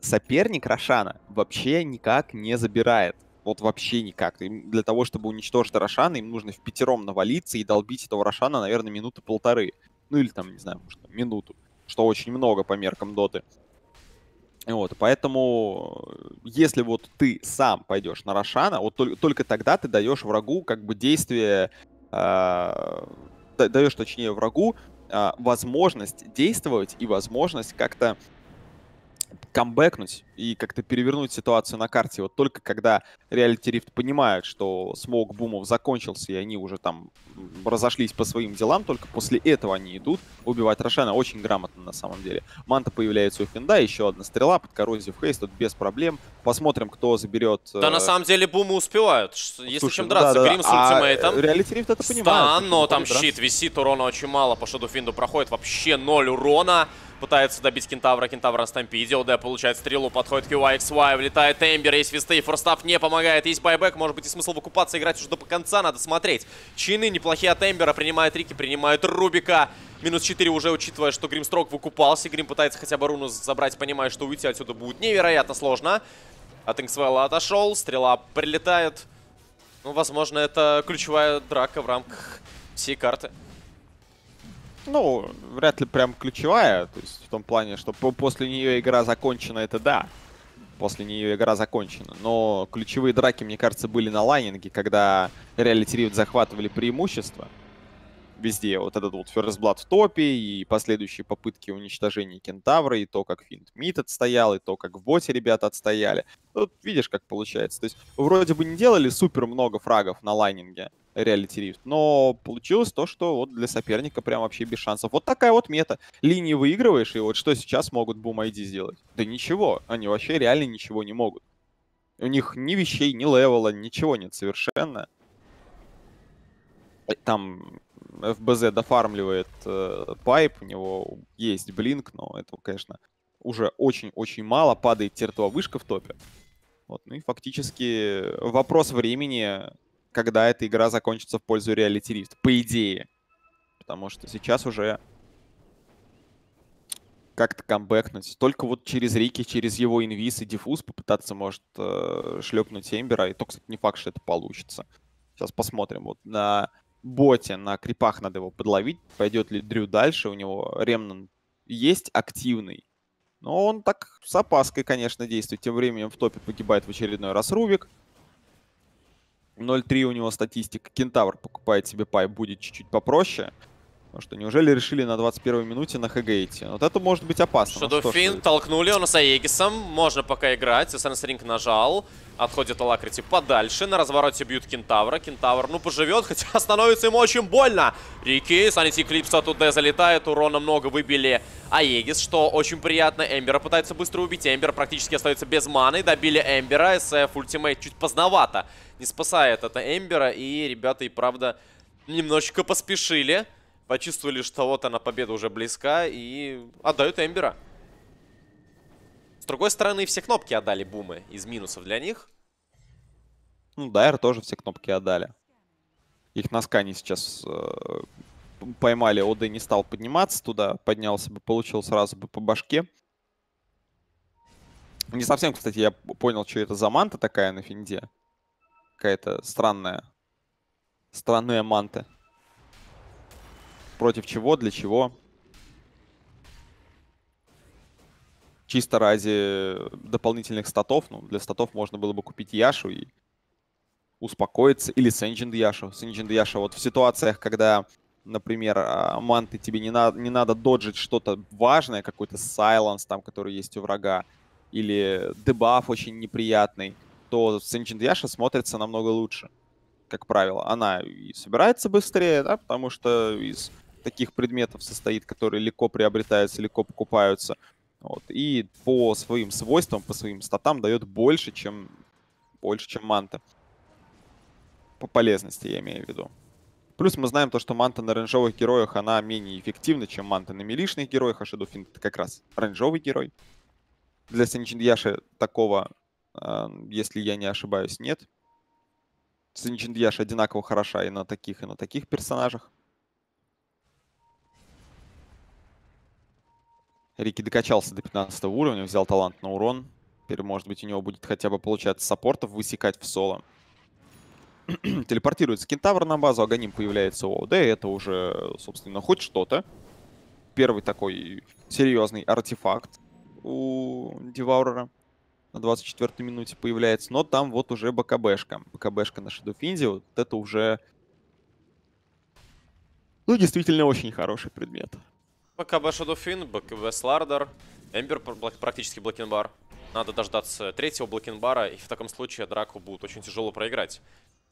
соперник Рошана вообще никак не забирает вот вообще никак. Им для того, чтобы уничтожить Рошана, им нужно в пятером навалиться и долбить этого Рошана, наверное, минуты полторы. Ну или там, не знаю, может, минуту, что очень много по меркам доты. Вот, поэтому, э, если вот ты сам пойдешь на Рошана, вот только, только тогда ты даешь врагу как бы действие, э, даешь, точнее, врагу э, возможность действовать и возможность как-то камбэкнуть и как-то перевернуть ситуацию на карте. Вот только когда Reality Rift понимают, что смог бумов закончился, и они уже там разошлись по своим делам, только после этого они идут убивать Рошана. Очень грамотно на самом деле. Манта появляется у Финда, еще одна стрела под коррозию в Хейс, тут без проблем. Посмотрим, кто заберет... Да э... на самом деле бумы успевают. Если Слушай, чем драться, да, да, Грим с а ультимейтом. Э, Reality Rift это понимает. Да, но там щит висит, урона очень мало. По шаду Финду проходит вообще ноль урона пытается добить Кентавра. Кентавра на стампиде. ОД получает стрелу, подходит QYXY, влетает Эмбер. Есть весты, форстап не помогает. Есть байбек, может быть и смысл выкупаться, играть уже до конца, надо смотреть. Чины неплохие от Эмбера, принимает Рики, принимает Рубика. Минус 4 уже, учитывая, что Гримстрок выкупался. Грим пытается хотя бы руну забрать, понимая, что уйти отсюда будет невероятно сложно. От Инксвелла отошел, стрела прилетает. Ну, возможно, это ключевая драка в рамках всей карты. Ну, вряд ли прям ключевая, то есть в том плане, что после нее игра закончена, это да. После нее игра закончена. Но ключевые драки, мне кажется, были на лайнинге, когда Reality Rift захватывали преимущество. Везде вот этот вот First в топе, и последующие попытки уничтожения Кентавра, и то, как Финт Мид отстоял, и то, как в боте ребята отстояли. Тут ну, видишь, как получается. То есть вроде бы не делали супер много фрагов на лайнинге, реалити рифт. Но получилось то, что вот для соперника прям вообще без шансов. Вот такая вот мета. Линии выигрываешь, и вот что сейчас могут Boom ID сделать? Да ничего, они вообще реально ничего не могут. У них ни вещей, ни левела, ничего нет совершенно. Э, там ФБЗ дофармливает э, пайп, у него есть блинк, но этого, конечно, уже очень-очень мало. Падает тир вышка в топе. Вот, ну и фактически вопрос времени, когда эта игра закончится в пользу Reality Rift. По идее. Потому что сейчас уже как-то камбэкнуть. Только вот через Рики, через его инвиз и диффуз попытаться, может, э, шлепнуть Эмбера. И то, кстати, не факт, что это получится. Сейчас посмотрим. Вот на боте, на крипах надо его подловить. Пойдет ли Дрю дальше. У него Ремнан есть активный. Но он так с опаской, конечно, действует. Тем временем в топе погибает в очередной раз Рубик. 0.3 у него статистика. Кентавр покупает себе пай, будет чуть-чуть попроще. Потому что неужели решили на 21 минуте на ХГ идти? Вот это может быть опасно. Шадофин ну, толкнули, он с Аегисом. Можно пока играть. СНС Ринг нажал. Отходит Алакрити подальше. На развороте бьют Кентавра. Кентавр, ну, поживет, хотя становится ему очень больно. Рики, Санити Клипса туда залетает. Урона много выбили Аегис, что очень приятно. Эмбера пытается быстро убить. Эмбер практически остается без маны. Добили Эмбера. СФ ультимейт чуть поздновато. Не спасает это Эмбера. И ребята и правда немножечко поспешили. Почувствовали, что вот она победа уже близка и отдают Эмбера. С другой стороны, все кнопки отдали бумы из минусов для них. Ну, Дайер тоже все кнопки отдали. Их на скане сейчас э, поймали. ОД не стал подниматься туда. Поднялся бы, получил сразу бы по башке. Не совсем, кстати, я понял, что это за манта такая на финде. Какая-то странная. Странная манта. Против чего, для чего. Чисто ради дополнительных статов. Ну, для статов можно было бы купить Яшу и успокоиться. Или Сенджин Яшу. Сенджин Яша вот в ситуациях, когда, например, а, манты тебе не, на, не надо доджить что-то важное, какой-то сайленс там, который есть у врага, или дебаф очень неприятный, то Сенджин Яша смотрится намного лучше, как правило. Она и собирается быстрее, да, потому что из таких предметов состоит, которые легко приобретаются, легко покупаются. Вот. И по своим свойствам, по своим статам дает больше, чем, больше, чем манта. По полезности я имею в виду. Плюс мы знаем то, что манта на рейнджовых героях, она менее эффективна, чем манта на милишных героях, а Шедуфин это как раз рейнджовый герой. Для Санчиньяши такого, э, если я не ошибаюсь, нет. Санчиньяши одинаково хороша и на таких, и на таких персонажах. Рики докачался до 15 уровня, взял талант на урон. Теперь, может быть, у него будет хотя бы получать саппортов высекать в соло. Телепортируется кентавр на базу, Аганим появляется у ОД. Это уже, собственно, хоть что-то. Первый такой серьезный артефакт у Деваурера на 24-й минуте появляется. Но там вот уже БКБшка. БКБшка на Шедуфинзе. Вот это уже... Ну, действительно, очень хороший предмет. БКБ Шадуфин, БКБ Слардер. Эмбер практически блокинбар. Надо дождаться третьего блокинбара, и в таком случае драку будет очень тяжело проиграть.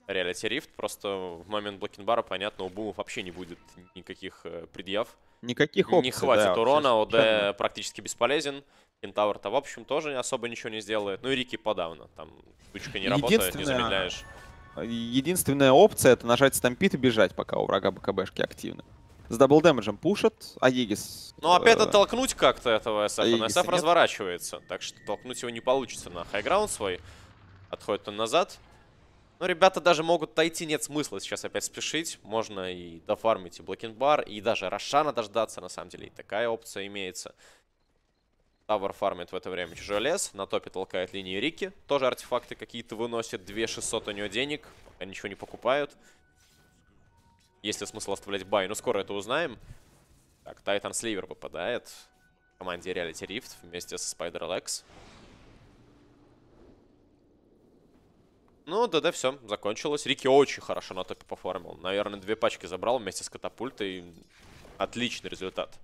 Реалити Рифт, просто в момент блокинбара, понятно, у бумов вообще не будет никаких э, предъяв. Никаких опций, Не хватит да, урона, ОД честно. практически бесполезен. Кентавр-то, в общем, тоже особо ничего не сделает. Ну и Рики подавно, там тучка не работает, не замедляешь. Единственная опция — это нажать стампит и бежать, пока у врага БКБшки активны. С дабл дэмэджем пушат, а Егис... Ну, опять э, оттолкнуть как-то этого SF. А SF разворачивается, так что толкнуть его не получится на хайграунд свой. Отходит он назад. Но ну, ребята даже могут отойти, нет смысла сейчас опять спешить. Можно и дофармить и блокинг-бар, и даже Рошана дождаться, на самом деле. И такая опция имеется. Тавр фармит в это время чужой лес. На топе толкает линии Рики. Тоже артефакты какие-то выносит. 2600 у него денег. Пока ничего не покупают. Есть ли смысл оставлять бай? Ну, скоро это узнаем. Так, Тайтан Сливер попадает. В команде Reality Rift вместе со Spider Lex. Ну, да-да, все, закончилось. Рики очень хорошо на топе поформил. Наверное, две пачки забрал вместе с катапультой. Отличный результат.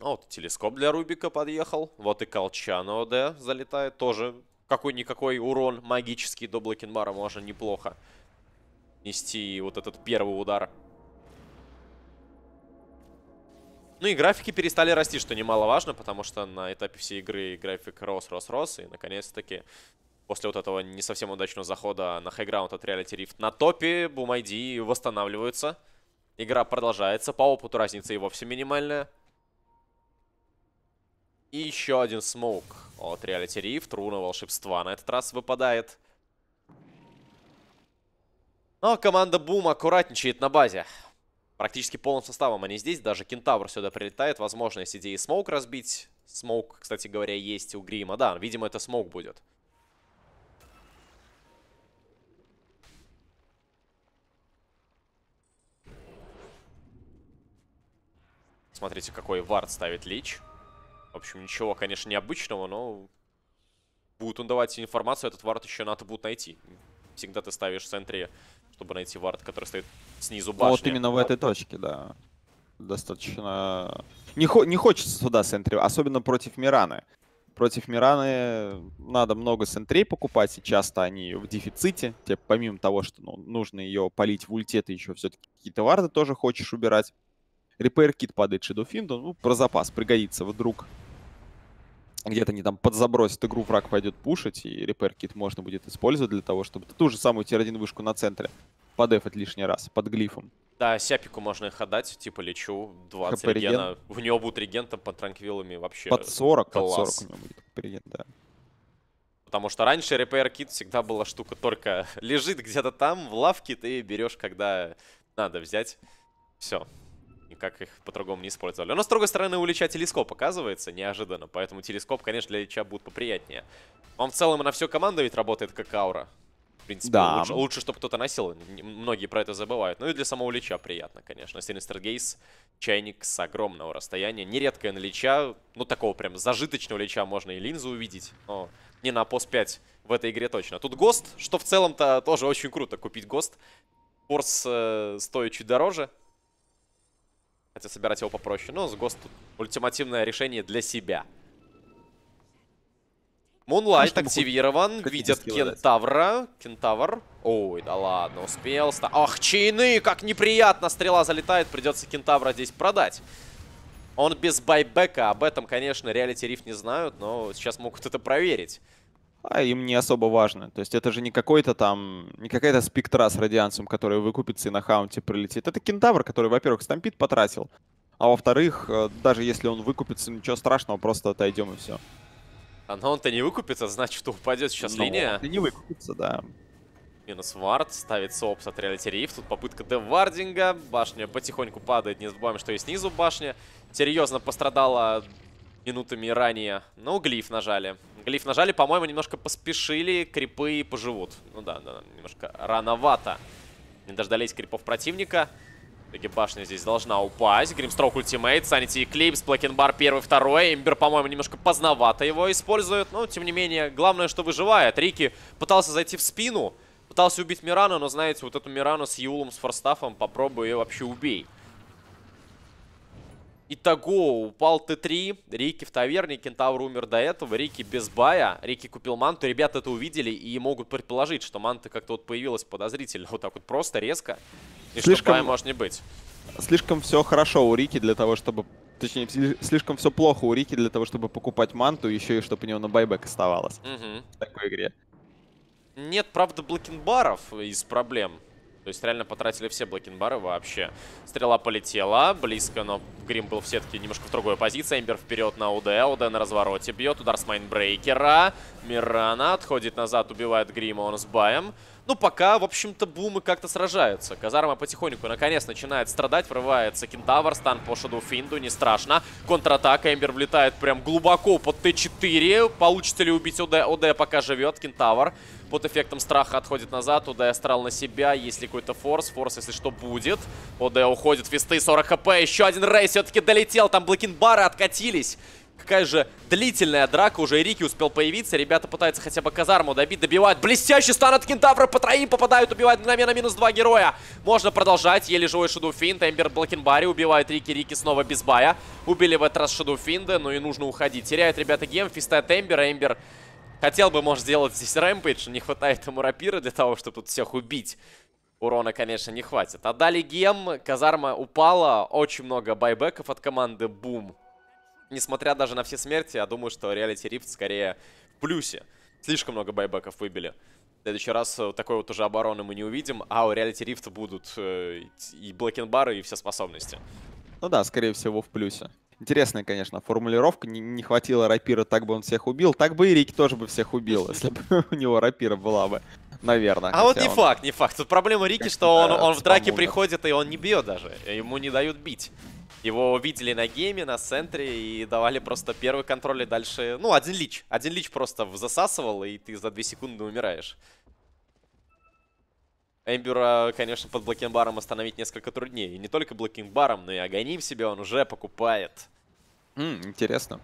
А вот телескоп для Рубика подъехал. Вот и Колчан ОД залетает. Тоже какой-никакой урон магический до Блэкенмара можно неплохо нести вот этот первый удар. Ну и графики перестали расти, что немаловажно, потому что на этапе всей игры график рос, рос, рос, и наконец-таки после вот этого не совсем удачного захода на хайграунд от Reality Rift на топе бумайди восстанавливаются. Игра продолжается, по опыту разница и вовсе минимальная. И еще один смоук от реалити-рифт, Руна волшебства на этот раз выпадает. Но команда Бум аккуратничает на базе. Практически полным составом они здесь. Даже Кентавр сюда прилетает. Возможно, если идея Смоук разбить. Смоук, кстати говоря, есть у Грима. Да, видимо, это Смоук будет. Смотрите, какой вард ставит Лич. В общем, ничего, конечно, необычного, но будет он давать информацию, этот вард еще надо будет найти. Всегда ты ставишь в центре, чтобы найти вард, который стоит снизу башни. Вот именно в этой точке, да. Достаточно... Не, хо не хочется сюда центре, особенно против Мираны. Против Мираны надо много центрей покупать, и часто они в дефиците. Тебе помимо того, что ну, нужно ее полить в ульте, ты еще все-таки какие-то варды тоже хочешь убирать. Репейр кит падает Шедуфинду, ну, про запас пригодится вдруг где-то они там подзабросят игру, враг пойдет пушить, и репер кит можно будет использовать для того, чтобы ту же самую тир-1 вышку на центре подефать лишний раз, под глифом. Да, Сяпику можно их отдать, типа лечу 20 хп регена. реген. У него будут регента под транквилами вообще Под 40, класс. под 40 у него будет хп реген, да. Потому что раньше репер кит всегда была штука только лежит где-то там, в лавке ты берешь, когда надо взять. Все, никак их по-другому не использовали. Но, с другой стороны, у телескоп оказывается неожиданно, поэтому телескоп, конечно, для Ильича будет поприятнее. Он в целом и на всю команду ведь работает как аура. В принципе, да. лучше, лучше, чтобы кто-то носил. Многие про это забывают. Ну и для самого Лича приятно, конечно. Синистер Гейс — чайник с огромного расстояния. Нередкое на Лича, ну такого прям зажиточного Лича можно и линзу увидеть, но не на пост 5 в этой игре точно. Тут ГОСТ, что в целом-то тоже очень круто купить ГОСТ. Форс э, стоит чуть дороже, Хотя собирать его попроще. Но с Гост ультимативное решение для себя. Мунлайт активирован. Видят кентавра. Кентавр. Ой, да ладно, успел. Ста... Ах, чайны, как неприятно. Стрела залетает, придется кентавра здесь продать. Он без байбека. Об этом, конечно, реалити риф не знают, но сейчас могут это проверить а им не особо важно. То есть это же не какой-то там, не какая-то спектра с радианцем, который выкупится и на хаунте прилетит. Это кентавр, который, во-первых, стампит потратил, а во-вторых, э, даже если он выкупится, ничего страшного, просто отойдем и все. А но он-то не выкупится, значит, что упадет сейчас но ну, линия. Он не выкупится, да. Минус вард, ставит опс от реалити риф. Тут попытка девардинга. Башня потихоньку падает, не забываем, что и снизу башня. Серьезно пострадала минутами ранее. Но ну, глиф нажали. Глиф нажали, по-моему, немножко поспешили, крипы поживут. Ну да, да, немножко рановато. Не дождались крипов противника. Таки башня здесь должна упасть. Гримстрок ультимейт, Санити Эклипс, Блэкенбар первый, второй. Имбер, по-моему, немножко поздновато его использует. Но, тем не менее, главное, что выживает. Рики пытался зайти в спину, пытался убить Мирану, но, знаете, вот эту Мирану с Юлом, с Форстафом попробуй ее вообще убей. Итого упал Т3, Рики в таверне, Кентавр умер до этого, Рики без бая, Рики купил манту, ребята это увидели и могут предположить, что манта как-то вот появилась подозрительно, вот так вот просто, резко, и слишком... что бая может не быть. Слишком все хорошо у Рики для того, чтобы... Точнее, слишком все плохо у Рики для того, чтобы покупать манту, еще и чтобы у него на байбек оставалось угу. в такой игре. Нет, правда, блокинбаров из проблем. То есть реально потратили все блокинбары вообще. Стрела полетела, близко, но Грим был все-таки немножко в другой позиции. Эмбер вперед на УД, УД на развороте бьет, удар с Майнбрейкера. Мирана отходит назад, убивает Грима, он с баем. Ну, пока, в общем-то, бумы как-то сражаются. Казарма потихоньку, наконец, начинает страдать. Врывается кентавр, стан по шаду Финду, не страшно. Контратака, Эмбер влетает прям глубоко под Т4. Получится ли убить ОД? ОД пока живет, кентавр. Под эффектом страха отходит назад, ОД астрал на себя, есть ли какой-то форс, форс, если что, будет. ОД уходит, в фисты, 40 хп, еще один рейс все-таки долетел, там блокинбары откатились. Какая же длительная драка, уже И Рики успел появиться, ребята пытаются хотя бы казарму добить, добивать. блестящий стан от кентавра, по троим попадают, убивают мгновенно минус два героя. Можно продолжать, еле живой Шаду Финт, Эмбер Блакенбари, убивают Рики, Рики снова без бая. Убили в этот раз Шаду Финда, но ну и нужно уходить. Теряют ребята гем, фистает Эмбер, Эмбер... Хотел бы, может, сделать здесь рэмпейдж, не хватает ему рапира для того, чтобы тут всех убить. Урона, конечно, не хватит. Отдали гем, казарма упала, очень много байбеков от команды Бум несмотря даже на все смерти, я думаю, что Reality Rift скорее в плюсе. Слишком много байбеков выбили. В следующий раз э, такой вот уже обороны мы не увидим, а у Reality Rift будут э, и блокинбары, и все способности. Ну да, скорее всего, в плюсе. Интересная, конечно, формулировка. Не, не хватило рапира, так бы он всех убил. Так бы и Рики тоже бы всех убил, если бы у него рапира была бы. Наверное. А вот не он... факт, не факт. Тут проблема Рики, что он, он в драке приходит, и он не бьет даже. Ему не дают бить. Его видели на гейме, на центре и давали просто первый контроль и дальше... Ну, один лич. Один лич просто засасывал, и ты за 2 секунды умираешь. Эмбюра, конечно, под блокинг-баром остановить несколько труднее. И не только блокинг-баром, но и агоним себе он уже покупает. Mm, интересно.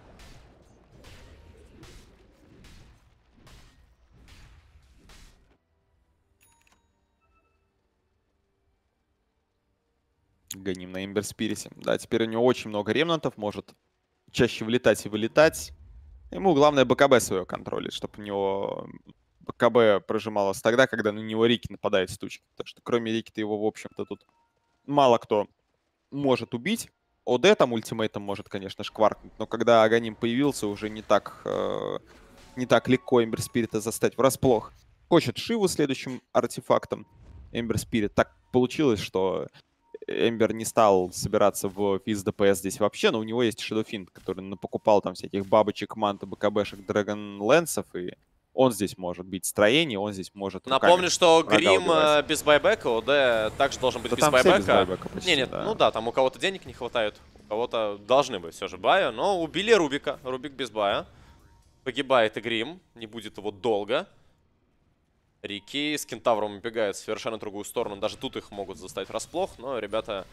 Гоним на Эмбер Спирите. Да, теперь у него очень много ремнантов, может чаще влетать и вылетать. Ему главное БКБ свое контролить, чтобы у него БКБ прожималось тогда, когда на него Рики нападает с тучки. Потому что кроме Рики-то его, в общем-то, тут мало кто может убить. ОД там ультимейтом может, конечно, шкваркнуть, но когда Аганим появился, уже не так, э, не так легко Эмбер Спирита застать врасплох. Хочет Шиву следующим артефактом Эмбер Спирит. Так получилось, что Эмбер не стал собираться в физ ДПС здесь вообще, но у него есть Шедофинт, который покупал там всяких бабочек, манта, БКБшек, Драгонленсов, и он здесь может бить строение, он здесь может... Напомню, что Грим убивать. Э, без байбека, ОД также должен быть да без, байбека. без байбека. Почти, не, нет, да. ну да, там у кого-то денег не хватает, у кого-то должны быть все же бая, но убили Рубика, Рубик без бая. Погибает и Грим, не будет его долго реки. С кентавром убегают в совершенно другую сторону. Даже тут их могут заставить врасплох, но ребята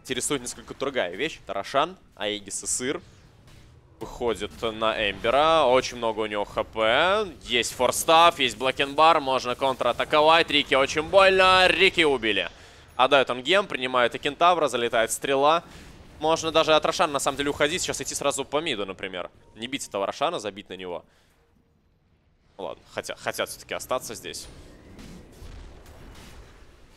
интересует несколько другая вещь. Тарашан, Аегис и Сыр выходит на Эмбера. Очень много у него хп. Есть форстав, есть блокенбар. Можно контратаковать. Рики очень больно. Рики убили. Отдает он гем, принимает и кентавра, залетает стрела. Можно даже от Рошана на самом деле уходить. Сейчас идти сразу по миду, например. Не бить этого Рошана, забить на него. Ладно, хотя, хотят все-таки остаться здесь.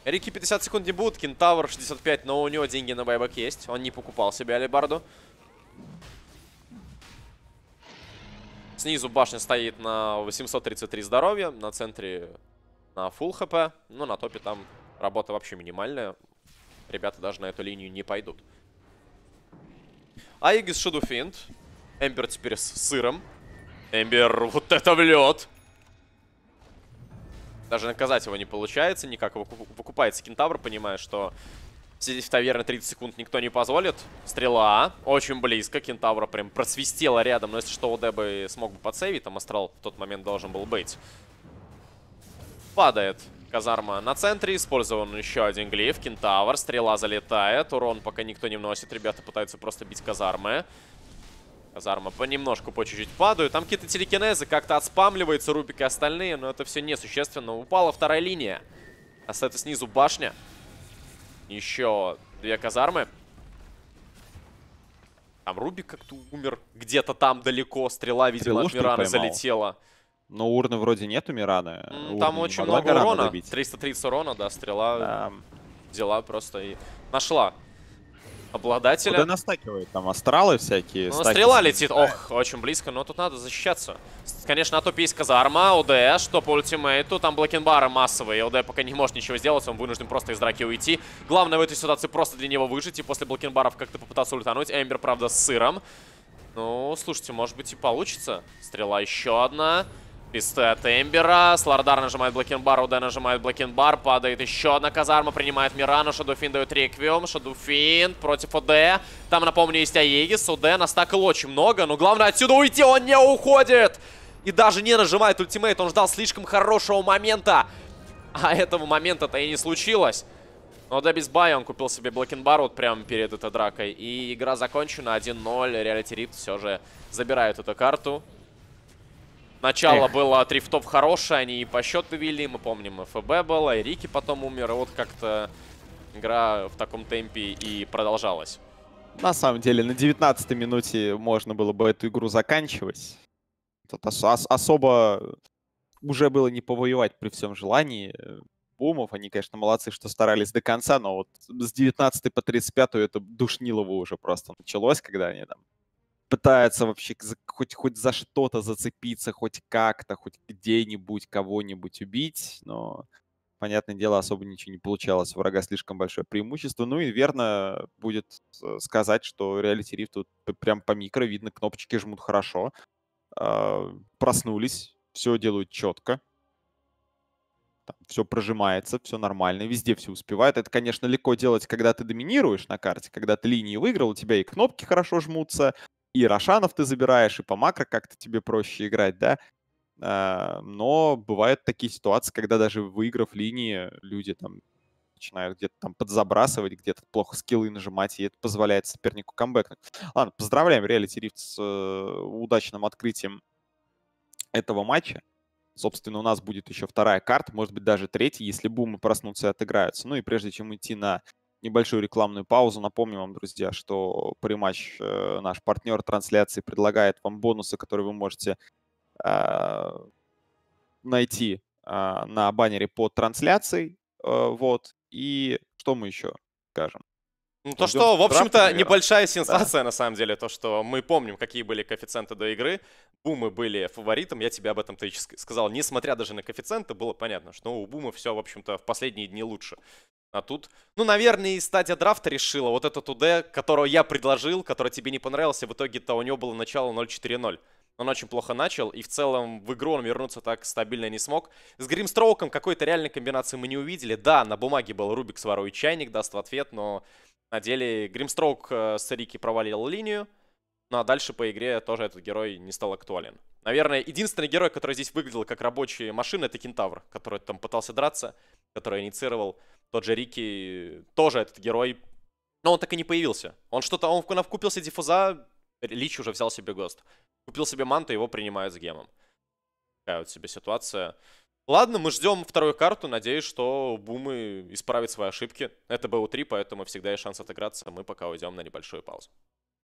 Рики 50 секунд не будет, Кентавр 65, но у него деньги на байбак есть. Он не покупал себе алибарду. Снизу башня стоит на 833 здоровья, на центре на full хп, ну на топе там работа вообще минимальная. Ребята даже на эту линию не пойдут. Айгис Шедуфинт, Эмбер теперь с сыром. Эмбер, вот это влет. Даже наказать его не получается никак. Выкупается кентавр, понимая, что сидеть в таверне 30 секунд никто не позволит. Стрела очень близко. Кентавра прям просвистела рядом. Но если что, ОД бы смог бы подсейвить. Там астрал в тот момент должен был быть. Падает казарма на центре. Использован еще один глиф. Кентавр. Стрела залетает. Урон пока никто не вносит. Ребята пытаются просто бить казармы. Казарма понемножку, по чуть-чуть падают. Там какие-то телекинезы, как-то отспамливаются Рубик и остальные, но это все несущественно. Упала вторая линия. а с Остается снизу башня. Еще две казармы. Там Рубик как-то умер. Где-то там далеко стрела, видимо, Стрелу, от Мирана залетела. Но урны вроде нету Мирана. Урны там очень много урона. Добить. 330 урона, да, стрела да. взяла просто и нашла обладателя. Куда настакивает там астралы всякие. Ну, стрела летит, ох, очень близко, но тут надо защищаться. Конечно, на топе есть казарма, ОД, что по ультимейту, там блокинбары массовые, ОД пока не может ничего сделать, он вынужден просто из драки уйти. Главное в этой ситуации просто для него выжить и после блокинбаров как-то попытаться ультануть. Эмбер, правда, с сыром. Ну, слушайте, может быть и получится. Стрела еще одна. Пистет Эмбера. Слардар нажимает блокинбар, УД нажимает блокинбар. Падает еще одна казарма. Принимает Мирана Шадуфин дает реквиум. Шадуфин против УД. Там, напомню, есть Аегис. УД настакал очень много. Но ну, главное отсюда уйти. Он не уходит. И даже не нажимает ультимейт. Он ждал слишком хорошего момента. А этого момента-то и не случилось. Но да, без бая он купил себе блокинбар вот прямо перед этой дракой. И игра закончена. 1-0. Реалити Рипт все же забирает эту карту. Начало Эх. было от а рифтов хорошее, они и по счету вели, мы помним, ФБ было, и Рики потом умер, и вот как-то игра в таком темпе и продолжалась. На самом деле, на 19 минуте можно было бы эту игру заканчивать. Тут ос ос особо уже было не повоевать при всем желании. Бумов, они, конечно, молодцы, что старались до конца, но вот с 19 по 35 это душнилово уже просто началось, когда они там пытается вообще за, хоть, хоть за что-то зацепиться, хоть как-то, хоть где-нибудь кого-нибудь убить, но, понятное дело, особо ничего не получалось. У врага слишком большое преимущество. Ну и верно будет э, сказать, что Reality Rift тут прям по микро видно, кнопочки жмут хорошо. А, проснулись, все делают четко, там, все прожимается, все нормально, везде все успевает. Это, конечно, легко делать, когда ты доминируешь на карте, когда ты линии выиграл, у тебя и кнопки хорошо жмутся, и Рошанов ты забираешь, и по макро как-то тебе проще играть, да. А, но бывают такие ситуации, когда даже выиграв линии, люди там начинают где-то там подзабрасывать, где-то плохо скиллы нажимать, и это позволяет сопернику камбэкнуть. Ладно, поздравляем Reality Rift с э, удачным открытием этого матча. Собственно, у нас будет еще вторая карта, может быть, даже третья, если бумы проснутся и отыграются. Ну и прежде чем идти на небольшую рекламную паузу. Напомню вам, друзья, что Приматч, э, наш партнер трансляции, предлагает вам бонусы, которые вы можете а, найти а, на баннере под трансляцией. Э, вот. И что мы еще скажем? Ну, то, что, в общем-то, небольшая сенсация, да. на самом деле, то, что мы помним, какие были коэффициенты до игры. Бумы были фаворитом, я тебе об этом ты сказал. Несмотря даже на коэффициенты, было понятно, что у Бума все, в общем-то, в последние дни лучше. А тут, ну, наверное, и стадия драфта решила. Вот этот УД, которого я предложил, который тебе не понравился, в итоге-то у него было начало 0-4-0. Он очень плохо начал, и в целом в игру он вернуться так стабильно не смог. С Гримстроуком какой-то реальной комбинации мы не увидели. Да, на бумаге был Рубик с ворой чайник, даст в ответ, но на деле Гримстроук э, с Рики провалил линию. Ну а дальше по игре тоже этот герой не стал актуален. Наверное, единственный герой, который здесь выглядел как рабочая машина, это Кентавр, который там пытался драться который инициировал тот же Рики, тоже этот герой, но он так и не появился. Он что-то, он навкупил себе диффуза, Лич уже взял себе ГОСТ. Купил себе манту, его принимают с гемом. Такая вот себе ситуация. Ладно, мы ждем вторую карту, надеюсь, что бумы исправит свои ошибки. Это БУ-3, поэтому всегда есть шанс отыграться. Мы пока уйдем на небольшую паузу.